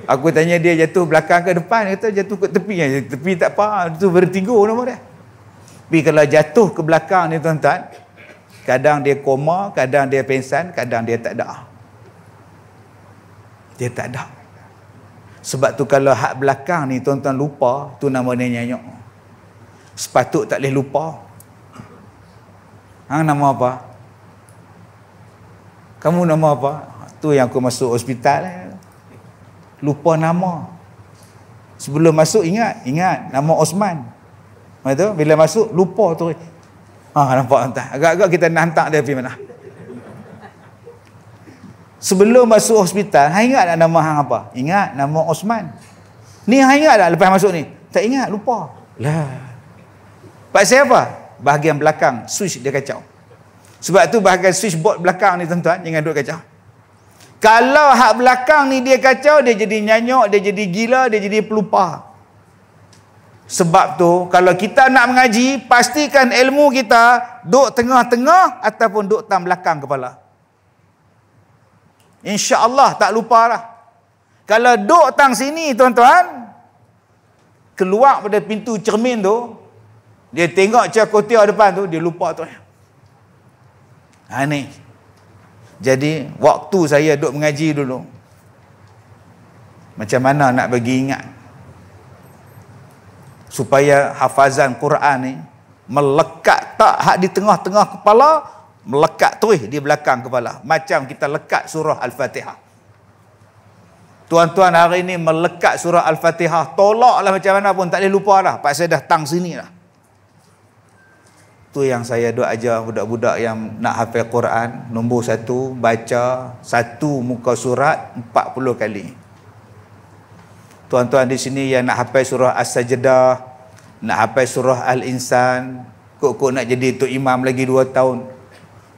S1: Aku tanya dia jatuh belakang ke depan Dia kata jatuh ke tepi eh, Tepi tak apa tu vertigo nama dia Tapi kalau jatuh ke belakang ni tuan-tuan Kadang dia koma Kadang dia pensan Kadang dia tak ada Dia tak ada sebab tu kalau hak belakang ni tuan-tuan lupa, tu nama dia nyanyuk. Sepatut tak boleh lupa. Hang nama apa? Kamu nama apa? Tu yang aku masuk hospital. Eh. Lupa nama. Sebelum masuk ingat, ingat nama Osman. Mana tu? Bila masuk lupa tu. Ha nampak tak? Agak-agak kita nak hantar dia pergi mana? Sebelum masuk hospital, hang ingat tak nama hang apa? Ingat nama Osman. Ni hang ingat tak lepas masuk ni? Tak ingat, lupa. Lah. Pak saya apa? Bahagian belakang switch dia kacau. Sebab tu bahagian switch switchboard belakang ni tuan-tuan jangan duduk kacau. Kalau hak belakang ni dia kacau, dia jadi nyanyok, dia jadi gila, dia jadi pelupa. Sebab tu, kalau kita nak mengaji, pastikan ilmu kita duduk tengah-tengah ataupun duduk tam belakang kepala. InsyaAllah tak lupa lah. Kalau duduk tang sini tuan-tuan, keluar pada pintu cermin tu, dia tengok cakotia depan tu, dia lupa tuan. Ha ni. Jadi, waktu saya duduk mengaji dulu, macam mana nak bagi ingat? Supaya hafazan Quran ni, melekat tak hak di tengah-tengah kepala, melekat tuih di belakang kepala macam kita lekat surah al-fatihah Tuan-tuan hari ini melekat surah Al-Fatihah Tolaklah macam mana pun tak boleh lupa lah Pak saya dah tang sini lah Tu yang saya duk aja budak-budak yang nak hafal Quran Nombor satu baca satu muka surat empat puluh kali Tuan-tuan di sini yang nak hafal surah As-Sajdah Nak hafal surah Al-Insan Kok-kok nak jadi tu imam lagi dua tahun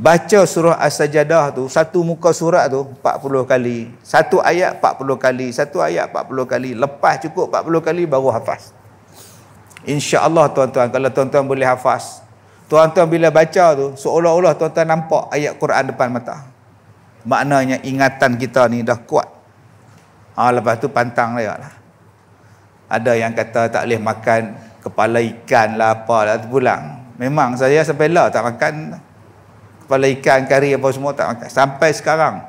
S1: baca surah as-sajadah tu satu muka surat tu 40 kali satu ayat 40 kali satu ayat 40 kali lepas cukup 40 kali baru hafaz Insya Allah tuan-tuan kalau tuan-tuan boleh hafaz tuan-tuan bila baca tu seolah-olah tuan-tuan nampak ayat Quran depan mata maknanya ingatan kita ni dah kuat ha, lepas tu pantang dia lah ada yang kata tak boleh makan kepala ikan lah apa lah tu pulang memang saya sampai lah tak makan kepala ikan, kari apa semua tak makan. Sampai sekarang.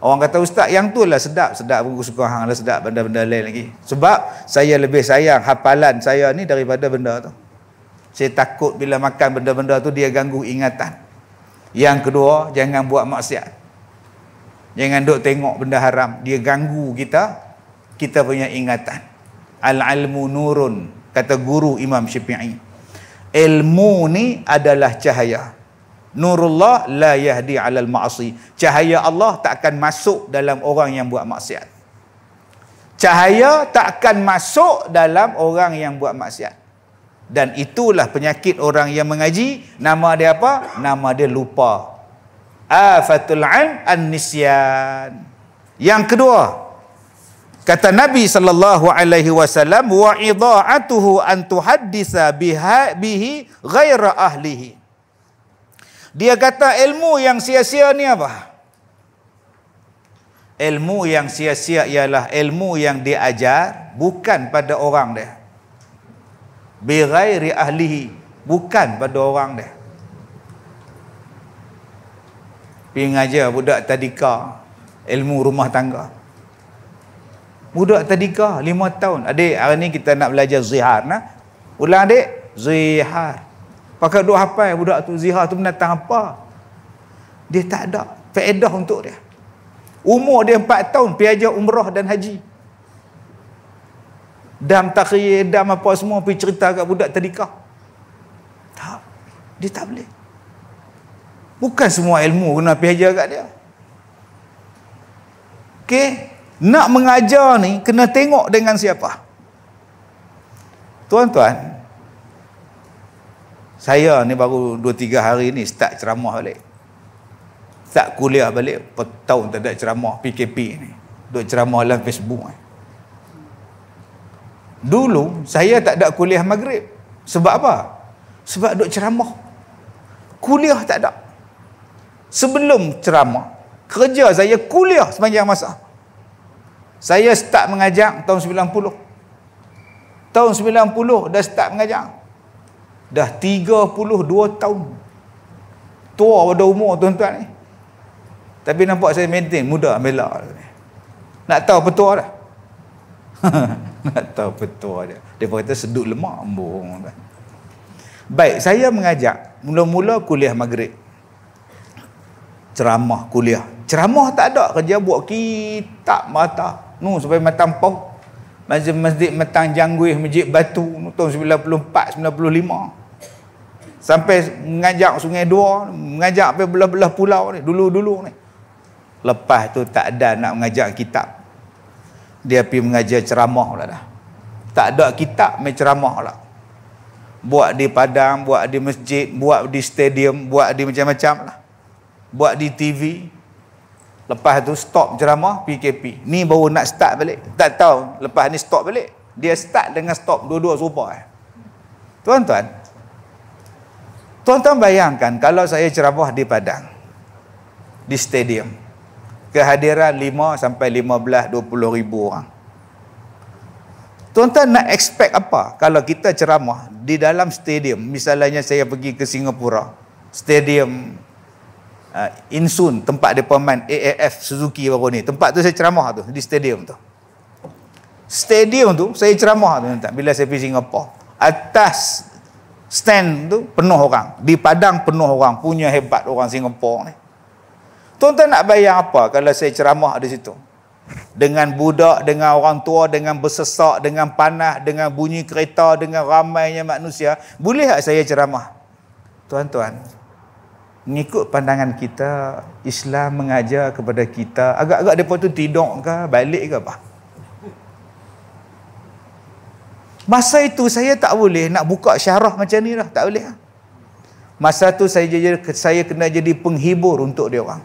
S1: Orang kata ustaz yang tu lah sedap. Sedap bungkus kohang lah sedap benda-benda lain lagi. Sebab saya lebih sayang hafalan saya ni daripada benda tu. Saya takut bila makan benda-benda tu dia ganggu ingatan. Yang kedua jangan buat maksiat. Jangan duk tengok benda haram. Dia ganggu kita. Kita punya ingatan. Al-ilmu nurun. Kata guru Imam Syafi'i. Ilmu ni adalah Cahaya. Nurullah la yahdi alal ma'asi. Cahaya Allah tak akan masuk dalam orang yang buat maksiat. Cahaya tak akan masuk dalam orang yang buat maksiat. Dan itulah penyakit orang yang mengaji. Nama dia apa? Nama dia lupa. Afatul an nisyan. Yang kedua, kata Nabi sallallahu alaihi wasallam wa idaatuhu an tuhaddisa biha bihi ghaira ahlihi. Dia kata ilmu yang sia-sia ni apa? Ilmu yang sia-sia ialah ilmu yang diajar bukan pada orang dia. Birairi ahlihi bukan pada orang dia. Ping aja budak tadika ilmu rumah tangga. Budak tadika lima tahun. Adik hari ni kita nak belajar zihar nah. Ulang adik zihar. Pakai duk hafal budak tu zihar tu menatang apa? Dia tak ada faedah untuk dia. Umur dia empat tahun, pergi umrah dan haji. Dam takhir, dam apa semua, pergi cerita kat budak tadika. Tak, dia tak boleh. Bukan semua ilmu kena pergi kat dia. Okay? Nak mengajar ni, kena tengok dengan siapa. Tuan-tuan, saya ni baru 2-3 hari ni start ceramah balik start kuliah balik tahun tak ada ceramah PKP ni duk ceramah dalam Facebook ni dulu saya tak ada kuliah maghrib sebab apa? sebab duk ceramah kuliah tak ada sebelum ceramah kerja saya kuliah sepanjang masa saya start mengajar tahun 90 tahun 90 dah start mengajar dah 32 tahun tua pada umur tuan-tuan ni tapi nampak saya maintain muda mela nak tahu petua dah <laughs> nak tahu petua dia dia kata sedut lemak bohong baik saya mengajak mula-mula kuliah maghrib ceramah kuliah ceramah tak ada kerja buat kitab mata nu sampai mata pau masjid masjid matang janggui masjid batu tahun 94 95 sampai mengajak sungai dua mengajak sampai belah-belah pulau ni dulu-dulu ni lepas tu tak ada nak mengajar kitab dia pergi mengajar ceramah lah dah tak ada kitab main ceramah lah buat di padang buat di masjid buat di stadium buat di macam-macam lah buat di TV lepas tu stop ceramah PKP ni baru nak start balik tak tahu lepas ni stop balik dia start dengan stop dua-dua serupa eh. tuan-tuan Tuan-tuan bayangkan kalau saya ceramah di Padang di stadium kehadiran 5 sampai 15 20 ribu orang. Tuan-tuan nak expect apa kalau kita ceramah di dalam stadium misalnya saya pergi ke Singapura stadium uh, Insun tempat depa main AAF Suzuki baru ni tempat tu saya ceramah tu di stadium tu stadium tu saya ceramah tu bila saya pergi Singapura atas stand tu penuh orang. Di Padang penuh orang. Punya hebat orang Singapura ni. Tuan-tuan nak bayang apa kalau saya ceramah di situ? Dengan budak, dengan orang tua, dengan bersesak, dengan panah dengan bunyi kereta, dengan ramainya manusia. Boleh tak saya ceramah? Tuan-tuan, mengikut pandangan kita, Islam mengajar kepada kita, agak-agak mereka tu tidur ke, balik ke apa? Masa itu saya tak boleh nak buka syarah macam ni lah Tak boleh. Lah. Masa tu saya jadi saya kena jadi penghibur untuk dia orang.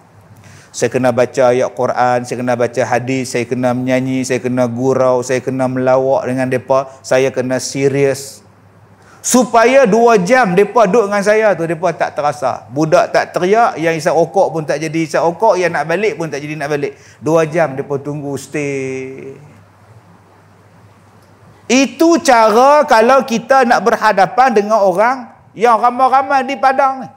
S1: Saya kena baca ayat Quran, saya kena baca hadis, saya kena menyanyi, saya kena gurau, saya kena melawak dengan mereka. Saya kena serius. Supaya dua jam mereka duduk dengan saya tu, mereka tak terasa. Budak tak teriak, yang isap okok pun tak jadi isap okok, yang nak balik pun tak jadi nak balik. Dua jam mereka tunggu stay. Itu cara kalau kita nak berhadapan dengan orang yang ramai-ramai di padang ni.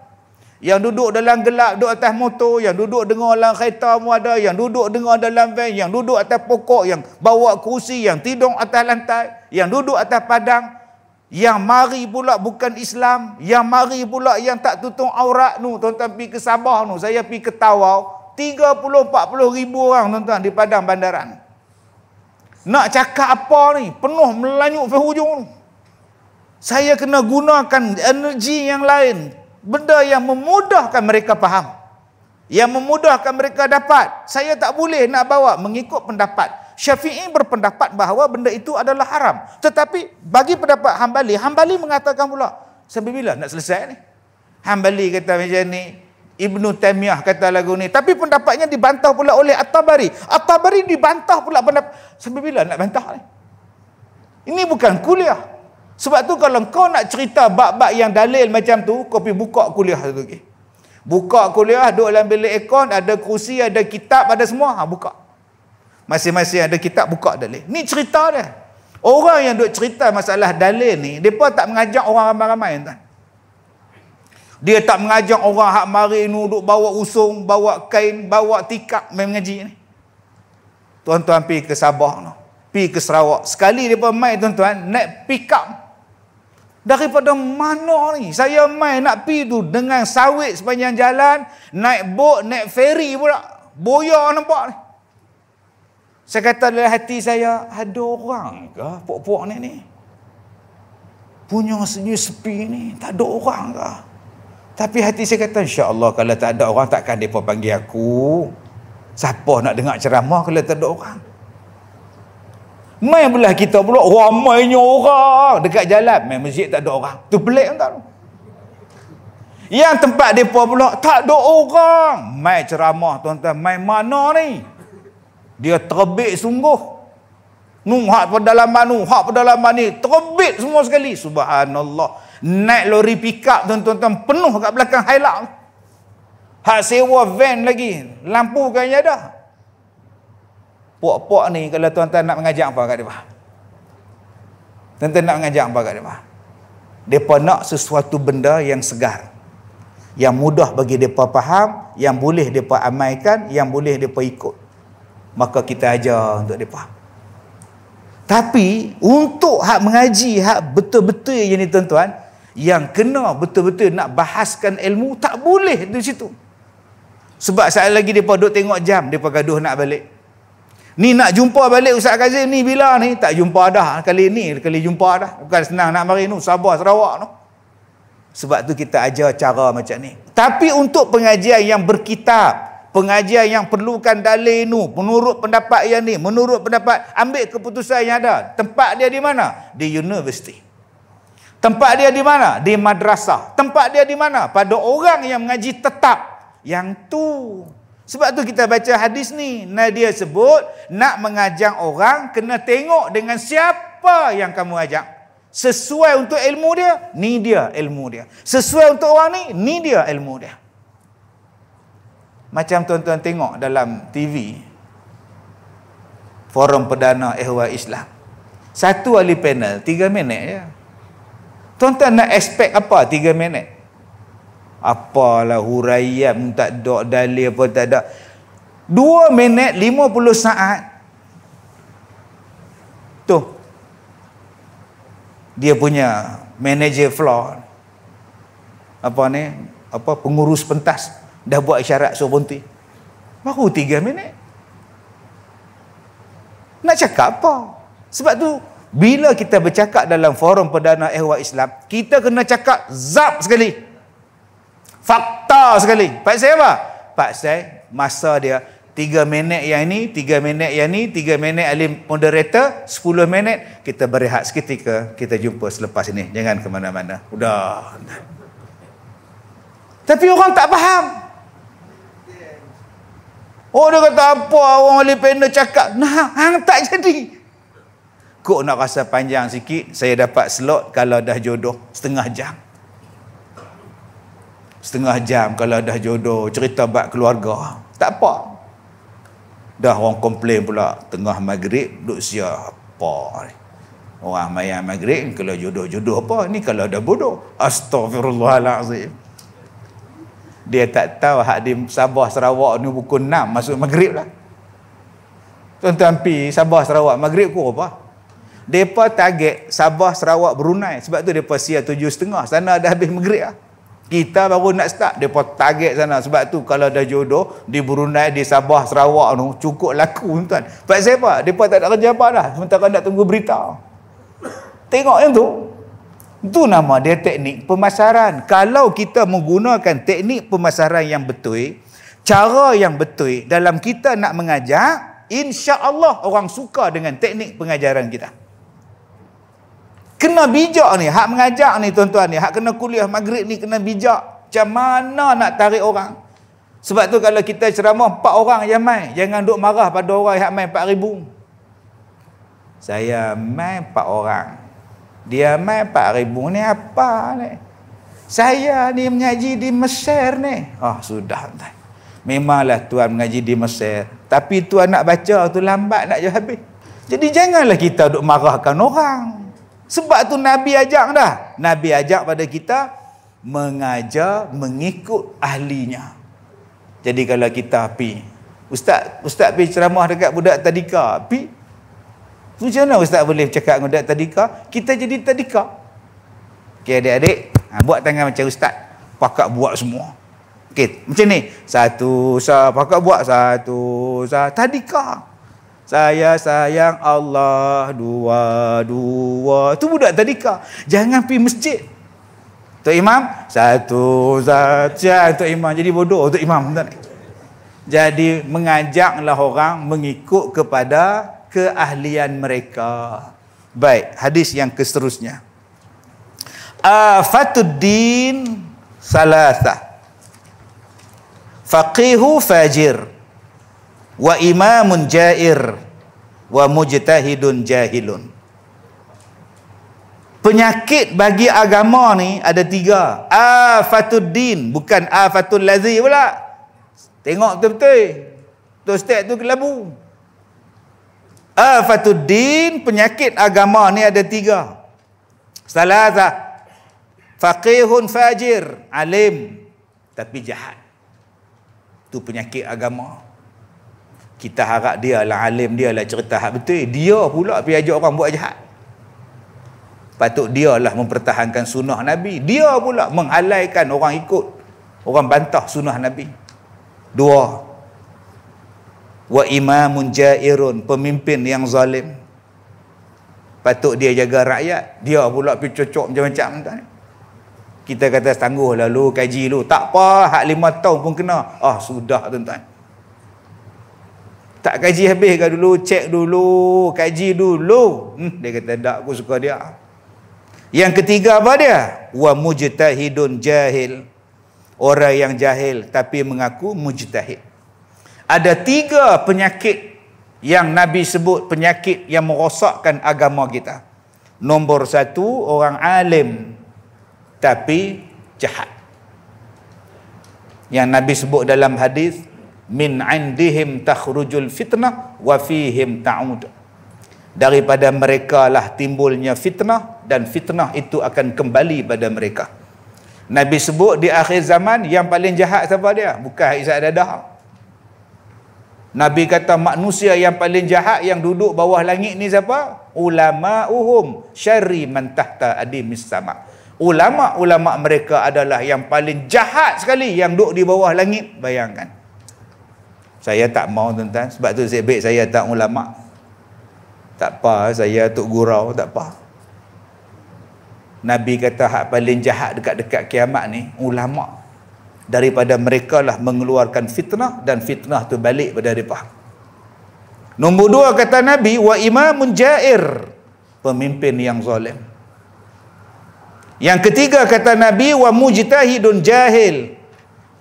S1: Yang duduk dalam gelap duduk atas motor, yang duduk dengar dalam kereta mu ada, yang duduk dengar dalam van, yang duduk atas pokok, yang bawa kerusi, yang tidur atas lantai, yang duduk atas padang, yang mari pula bukan Islam, yang mari pula yang tak tutup aurat nu, tuan-tuan pergi ke Sabah nu, saya pergi ke Tawau, 30 40 ribu orang tuan-tuan di padang bandaran. Ni. Nak cakap apa ni? Penuh melanyuk ke hujung ni. Saya kena gunakan energi yang lain. Benda yang memudahkan mereka faham. Yang memudahkan mereka dapat. Saya tak boleh nak bawa mengikut pendapat. Syafi'i berpendapat bahawa benda itu adalah haram. Tetapi bagi pendapat Hambali, Hambali mengatakan pula, sampai bila nak selesai ni? Hambali kata macam ni, Ibn Taymiyah kata lagu ni. Tapi pendapatnya dibantah pula oleh At-Tabari. At-Tabari dibantah pula pendapat. Sampai bila nak bantah ni? Ini bukan kuliah. Sebab tu kalau kau nak cerita bab-bab yang dalil macam tu, kau pergi buka kuliah tu. Okay? Buka kuliah, duduk dalam bilik ekon, ada kursi, ada kitab, ada semua. Ha, buka. Masing-masing ada kitab, buka dalil. Ni cerita dia. Orang yang duduk cerita masalah dalil ni, mereka tak mengajak orang ramai-ramai. Tuan. Dia tak mengajak orang hak mari duduk bawa usung, bawa kain, bawa tikap main mengaji ni. Tuan-tuan pi ke Sabah tu. Pergi ke Sarawak. Sekali dia pun main tuan-tuan, naik pick up. Daripada mana ni? Saya mai nak pi tu dengan sawit sepanjang jalan, naik bot, naik ferry pula. Boya nampak ni. Saya kata dalam hati saya, ada orang ke puak-puak ni ni? Punya sepi ni, tak ada orang ke? Tapi hati saya kata insya-Allah kalau tak ada orang takkan depa panggil aku. Siapa nak dengar ceramah kalau tak ada orang? Mai belah kita pula ramainya orang dekat jalan, mai masjid tak ada orang. Tu pelik kan tak? Yang tempat depa pula tak ada orang. Mai ceramah tuan-tuan, mai mana ni? Dia terbit sungguh. Nuhat pada dalam manu, hak pada dalam mani, terbit semua sekali. Subhanallah naik lori pick up tuan-tuan penuh kat belakang Hilux hak sewa van lagi lampu kan ada puak-puak ni kalau tuan-tuan nak mengajak apa kat dia tuan-tuan nak mengajak apa kat dia Depa nak sesuatu benda yang segar yang mudah bagi depa faham yang boleh depa amalkan yang boleh depa ikut maka kita ajar untuk mereka tapi untuk hak mengaji hak betul-betul yang ni tuan-tuan yang kena betul-betul nak bahaskan ilmu tak boleh di situ sebab saat lagi mereka duduk tengok jam mereka gaduh nak balik ni nak jumpa balik Ustaz Kazim ni bila ni tak jumpa dah kali ni kali jumpa dah bukan senang nak mari ni Sabah Sarawak ni sebab tu kita ajar cara macam ni tapi untuk pengajian yang berkitab pengajian yang perlukan dalil ni menurut pendapat yang ni menurut pendapat ambil keputusan yang ada tempat dia di mana di universiti Tempat dia di mana? Di madrasah. Tempat dia di mana? Pada orang yang mengaji tetap. Yang tu. Sebab tu kita baca hadis ni. dia sebut, nak mengajar orang, kena tengok dengan siapa yang kamu ajak. Sesuai untuk ilmu dia, ni dia ilmu dia. Sesuai untuk orang ni, ni dia ilmu dia. Macam tuan-tuan tengok dalam TV, Forum Perdana Ehwa Islam. Satu ahli panel, tiga minit je. Ya? Tuan-tuan nak expect apa tiga minit? Apalah huraiat pun tak ada, dalil apa tak ada. 2 minit puluh saat. Tu. Dia punya manager floor. Apa ni? Apa pengurus pentas dah buat isyarat suruh berhenti. Baru 3 minit. Nak cakap apa? Sebab tu bila kita bercakap dalam forum perdana ehwa Islam, kita kena cakap zap sekali. Fakta sekali. Pak saya apa? Pak saya masa dia tiga minit yang ini, tiga minit yang ini, tiga minit alim moderator, sepuluh minit kita berehat seketika, kita jumpa selepas ini. Jangan ke mana-mana. Udah. Tapi orang tak faham. Oh dia kata apa orang ahli panel cakap. Nah, hang tak jadi. Kok nak rasa panjang sikit, saya dapat slot kalau dah jodoh setengah jam. Setengah jam kalau dah jodoh, cerita bab keluarga. Tak apa. Dah orang komplain pula, tengah maghrib, duduk siapa ni? Orang maya maghrib, kalau jodoh-jodoh apa? Ni kalau dah bodoh. Astagfirullahalazim. Dia tak tahu hak di Sabah Sarawak ni pukul 6 masuk maghrib lah. Tuan-tuan pergi Sabah Sarawak maghrib pukul apa? Mereka target Sabah, Sarawak, Brunei. Sebab tu mereka siap tujuh setengah. Sana dah habis maghrib lah. Kita baru nak start. Mereka target sana. Sebab tu kalau dah jodoh di Brunei, di Sabah, Sarawak tu cukup laku tuan. Sebab siapa? Mereka tak ada kerja apa dah. Sementara nak tunggu berita. Tengok yang tu. Itu nama dia teknik pemasaran. Kalau kita menggunakan teknik pemasaran yang betul, cara yang betul dalam kita nak mengajar, insya Allah orang suka dengan teknik pengajaran kita kena bijak ni hak mengajak ni tuan-tuan ni hak kena kuliah maghrib ni kena bijak macam mana nak tarik orang sebab tu kalau kita ceramah 4 orang yang main jangan duk marah pada orang yang main 4 ribu saya main 4 orang dia main 4 ribu ni apa ni saya ni mengaji di Mesir ni oh sudah tuan memanglah tuan mengaji di Mesir tapi tuan nak baca tu lambat nak je habis jadi janganlah kita duk marahkan orang sebab tu Nabi ajak dah. Nabi ajak pada kita mengajar mengikut ahlinya. Jadi kalau kita pi, ustaz ustaz pi ceramah dekat budak tadika, pi. Macam mana ustaz boleh cakap dengan budak tadika? Kita jadi tadika. Okey adik-adik, ha, buat tangan macam ustaz. Pakak buat semua. Okey, macam ni. Satu, sa, pakak buat satu, sa, tadika. Saya sayang Allah dua dua. Itu budak tadika. Jangan pergi masjid. Tok Imam, satu saja ya, Tok Imam. Jadi bodoh Tok Imam. Jadi mengajaklah orang mengikut kepada keahlian mereka. Baik, hadis yang keseterusnya. Afatuddin salasah. Faqihu Faqihu fajir wa imamun jair wa mujtahidun jahilun penyakit bagi agama ni ada tiga afatul din bukan afatul lazi pula tengok betul-betul tu step tu kelabu afatul din penyakit agama ni ada tiga Salah tak? faqihun fajir alim tapi jahat tu penyakit agama kita harap dia lah alim dia lah cerita hak betul dia pula pergi ajak orang buat jahat patut dia lah mempertahankan sunnah Nabi dia pula menghalaikan orang ikut orang bantah sunnah Nabi dua wa imamun jairun pemimpin yang zalim patut dia jaga rakyat dia pula pergi cocok macam-macam kan kita kata tangguh lalu kaji lalu tak apa hak lima tahun pun kena ah sudah tuan-tuan tak kaji habis ke dulu, cek dulu, kaji dulu. Hmm, dia kata tak aku suka dia. Yang ketiga apa dia? Wa mujtahidun jahil. Orang yang jahil tapi mengaku mujtahid. Ada tiga penyakit yang Nabi sebut penyakit yang merosakkan agama kita. Nombor satu, orang alim tapi jahat. Yang Nabi sebut dalam hadis, min indihim takhrujul fitnah wa fihim ta'ud daripada mereka lah timbulnya fitnah dan fitnah itu akan kembali pada mereka Nabi sebut di akhir zaman yang paling jahat siapa dia? bukan Isa Dadah Nabi kata manusia yang paling jahat yang duduk bawah langit ni siapa? ulama'uhum syari man tahta adi sama' ulama-ulama mereka adalah yang paling jahat sekali yang duduk di bawah langit bayangkan saya tak mau tuan-tuan sebab tu saya baik saya tak ulama tak apa saya tok gurau tak apa Nabi kata hak paling jahat dekat-dekat kiamat ni ulama daripada mereka lah mengeluarkan fitnah dan fitnah tu balik pada mereka nombor dua kata Nabi wa imamun jair pemimpin yang zalim yang ketiga kata Nabi wa mujtahidun jahil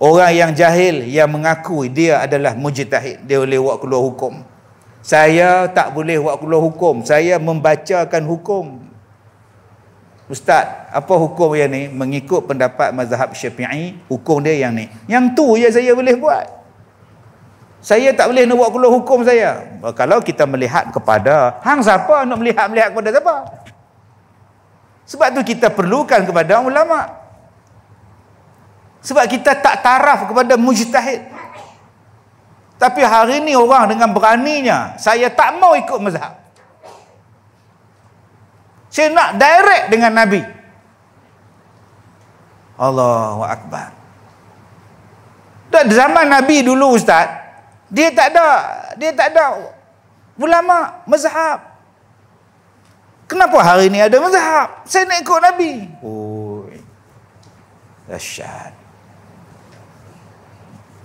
S1: Orang yang jahil yang mengaku dia adalah mujtahid, dia boleh buat keluar hukum. Saya tak boleh buat keluar hukum. Saya membacakan hukum. Ustaz, apa hukum yang ni? Mengikut pendapat mazhab Syafi'i, hukum dia yang ni. Yang tu ya saya boleh buat. Saya tak boleh nak buat keluar hukum saya. Kalau kita melihat kepada hang siapa nak melihat melihat kepada siapa? Sebab tu kita perlukan kepada ulama. Sebab kita tak taraf kepada mujtahid. Tapi hari ini orang dengan beraninya, saya tak mau ikut mazhab. Saya nak direct dengan Nabi. Allahu Akbar. Dan zaman Nabi dulu Ustaz, dia tak ada, dia tak ada ulama mazhab. Kenapa hari ini ada mazhab? Saya nak ikut Nabi. Oh. Dahsyat.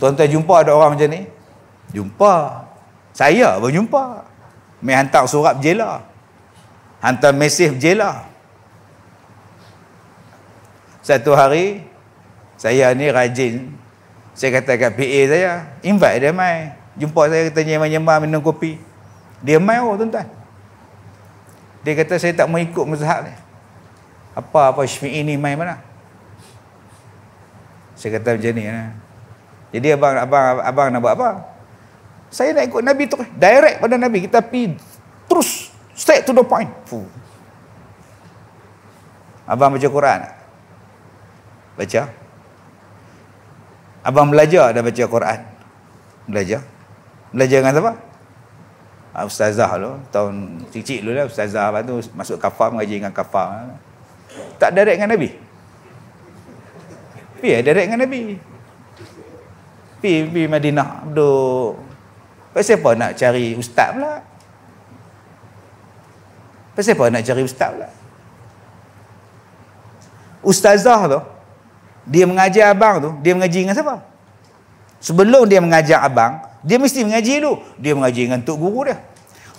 S1: Tuan-tuan jumpa ada orang macam ni? Jumpa. Saya pun jumpa. Mai hantar surat berjela. Hantar mesej berjela. Satu hari, saya ni rajin. Saya kata kat PA saya, invite dia mai. Jumpa saya kata nyemah-nyemah minum kopi. Dia mai oh tuan-tuan. Dia kata saya tak mau ikut mazhab ni. Apa-apa Syafi'i ni mai mana? Saya kata macam ni lah. Jadi abang abang abang nak buat apa? Saya nak ikut Nabi terus direct pada Nabi. Kita pi terus straight to the point. Fuh. Abang baca Quran. Baca. Abang belajar dah baca Quran. Belajar. Belajar dengan siapa? Ah, ustazah lo, tahun kecil dulu lah ustazah lepas tu masuk kafar mengaji dengan kafar tak direct dengan Nabi ya direct dengan Nabi pi pi Madinah duk pasal apa nak cari ustaz pula pasal apa nak cari ustaz pula ustazah tu dia mengajar abang tu dia mengaji dengan siapa sebelum dia mengajar abang dia mesti mengaji dulu dia mengaji dengan tok guru dia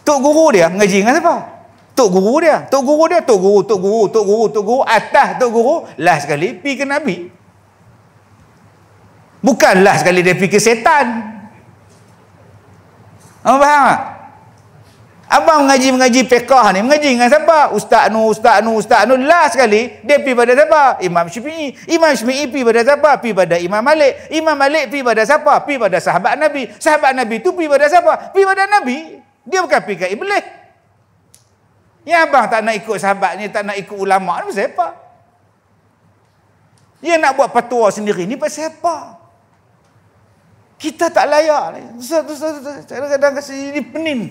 S1: tok guru dia mengaji dengan siapa tok guru dia tok guru dia tok guru tok guru tok guru tok guru atas tok guru last sekali pi ke nabi Bukanlah sekali dia fikir setan. Abang faham tak? Abang mengaji-mengaji pekah ni, mengaji dengan siapa? Ustaz nu, ustaz nu, ustaz nu. Last sekali, dia pergi pada siapa? Imam Syafi'i. Imam Syafi'i pergi pada siapa? Pergi pada Imam Malik. Imam Malik pergi pada siapa? Pergi pada sahabat Nabi. Sahabat Nabi tu pergi pada siapa? Pergi pada Nabi. Dia bukan pergi ke Iblis. Yang abang tak nak ikut sahabat ni, tak nak ikut ulama' ni, pasal apa? Ya, nak buat patua sendiri ni, pasal apa? kita tak layak ni. Kadang-kadang sini pening.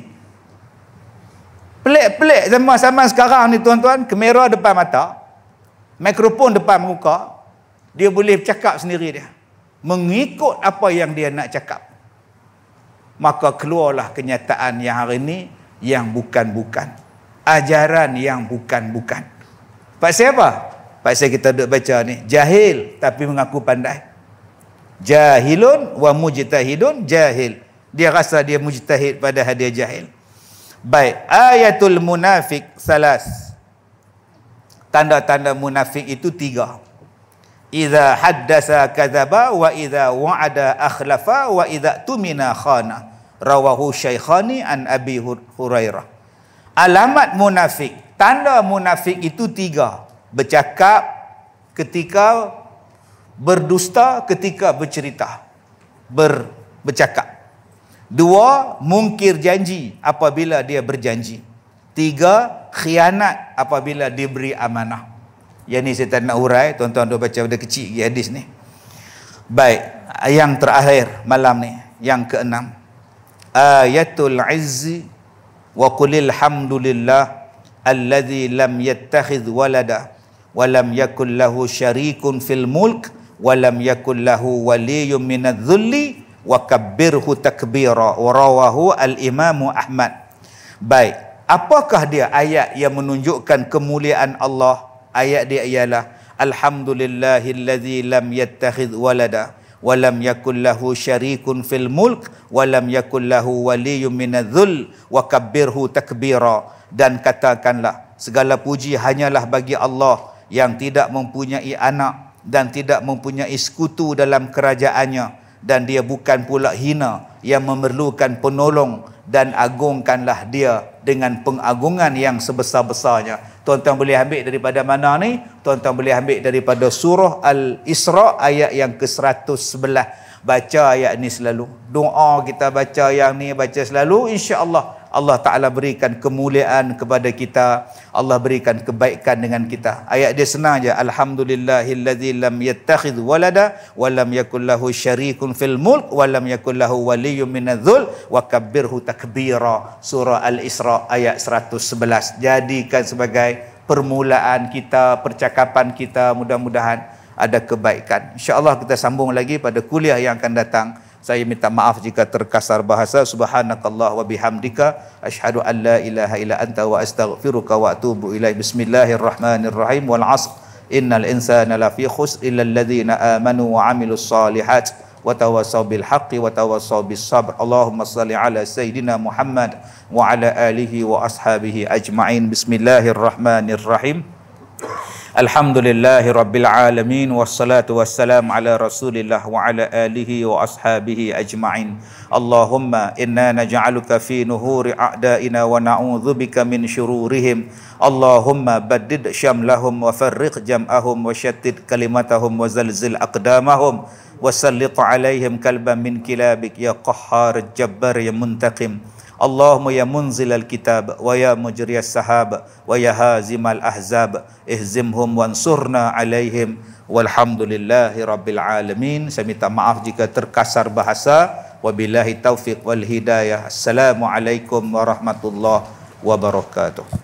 S1: Pelik-pelik zaman-zaman sekarang ni tuan-tuan, kamera depan mata, mikrofon depan muka, dia boleh cakap sendiri dia. Mengikut apa yang dia nak cakap. Maka keluarlah kenyataan yang hari ini yang bukan-bukan. Ajaran yang bukan-bukan. Pasal apa? Pasal kita duduk baca ni. Jahil tapi mengaku pandai jahilun wa mujtahidun jahil dia rasa dia mujtahid pada hadiah jahil baik ayatul munafik salas tanda-tanda munafik itu tiga iza haddasa kadzaba wa iza wa'ada akhlafa wa iza tumina khana rawahu syaikhani an abi hurairah alamat munafik tanda munafik itu tiga bercakap ketika berdusta ketika bercerita ber, bercakap dua mungkir janji apabila dia berjanji tiga khianat apabila diberi amanah yang ni saya tak nak urai tuan-tuan dah baca dah kecil lagi hadis ni baik yang terakhir malam ni yang keenam ayatul izzi wa qulil hamdulillah alladhi lam yattakhidh walada wa lam yakul lahu syarikun fil mulk walam yakul lahu waliyyun minadh dhulli wa kabbirhu takbira rawahu al imam ahmad baik apakah dia ayat yang menunjukkan kemuliaan Allah ayat dia ialah alhamdulillahillazi lam yattakhidh walada ولم يكن له شريك في الملك ولم يكن له ولي من الذل وكبره تكبيرا dan katakanlah segala puji hanyalah bagi Allah yang tidak mempunyai anak dan tidak mempunyai sekutu dalam kerajaannya dan dia bukan pula hina yang memerlukan penolong dan agungkanlah dia dengan pengagungan yang sebesar-besarnya. Tuan-tuan boleh ambil daripada mana ni? Tuan-tuan boleh ambil daripada surah Al-Isra ayat yang ke-111. Baca ayat ni selalu. Doa kita baca yang ni baca selalu insya-Allah Allah Ta'ala berikan kemuliaan kepada kita. Allah berikan kebaikan dengan kita. Ayat dia senang je. Alhamdulillahillazi lam yattakhidh walada wa lam yakul lahu syarikun fil mulk wa lam yakul lahu min adzul wa kabbirhu takbira. Surah Al-Isra ayat 111. Jadikan sebagai permulaan kita, percakapan kita mudah-mudahan ada kebaikan. Insya-Allah kita sambung lagi pada kuliah yang akan datang. Saya minta maaf jika terkasar bahasa. Subhanakallah wa bihamdika. Ashadu an la ilaha ila anta wa astaghfiruka wa atubu ilai. Bismillahirrahmanirrahim. Wal asr. Innal insana lafi fi khus illa alladhina amanu wa amilu salihat. Wa tawasaw bilhaqi wa tawasaw bisabr. Allahumma salli ala Sayyidina Muhammad wa ala alihi wa ashabihi ajma'in. Bismillahirrahmanirrahim. Bismillahirrahmanirrahim. Alhamdulillahi Rabbil Alamin Wassalatu wassalam ala Rasulillah wa ala alihi wa ashabihi ajma'in Allahumma inna naja'aluka fi nuhuri a'da'ina wa na'udzubika min syururihim Allahumma badid syamlahum wa farriq jam'ahum wa syattid kalimatahum wa zalzil aqdamahum wa sallit alaihim kalban min kilabik ya qahhar jabbar ya muntaqim اللهم يا منزل الكتاب ويا مجري السحاب ويا هازم الاحزاب اهزمهم وانصرنا عليهم والحمد لله رب العالمين سميت معاف jika terkasar bahasa وبالله التوفيق والهدايه السلام عليكم ورحمه الله وبركاته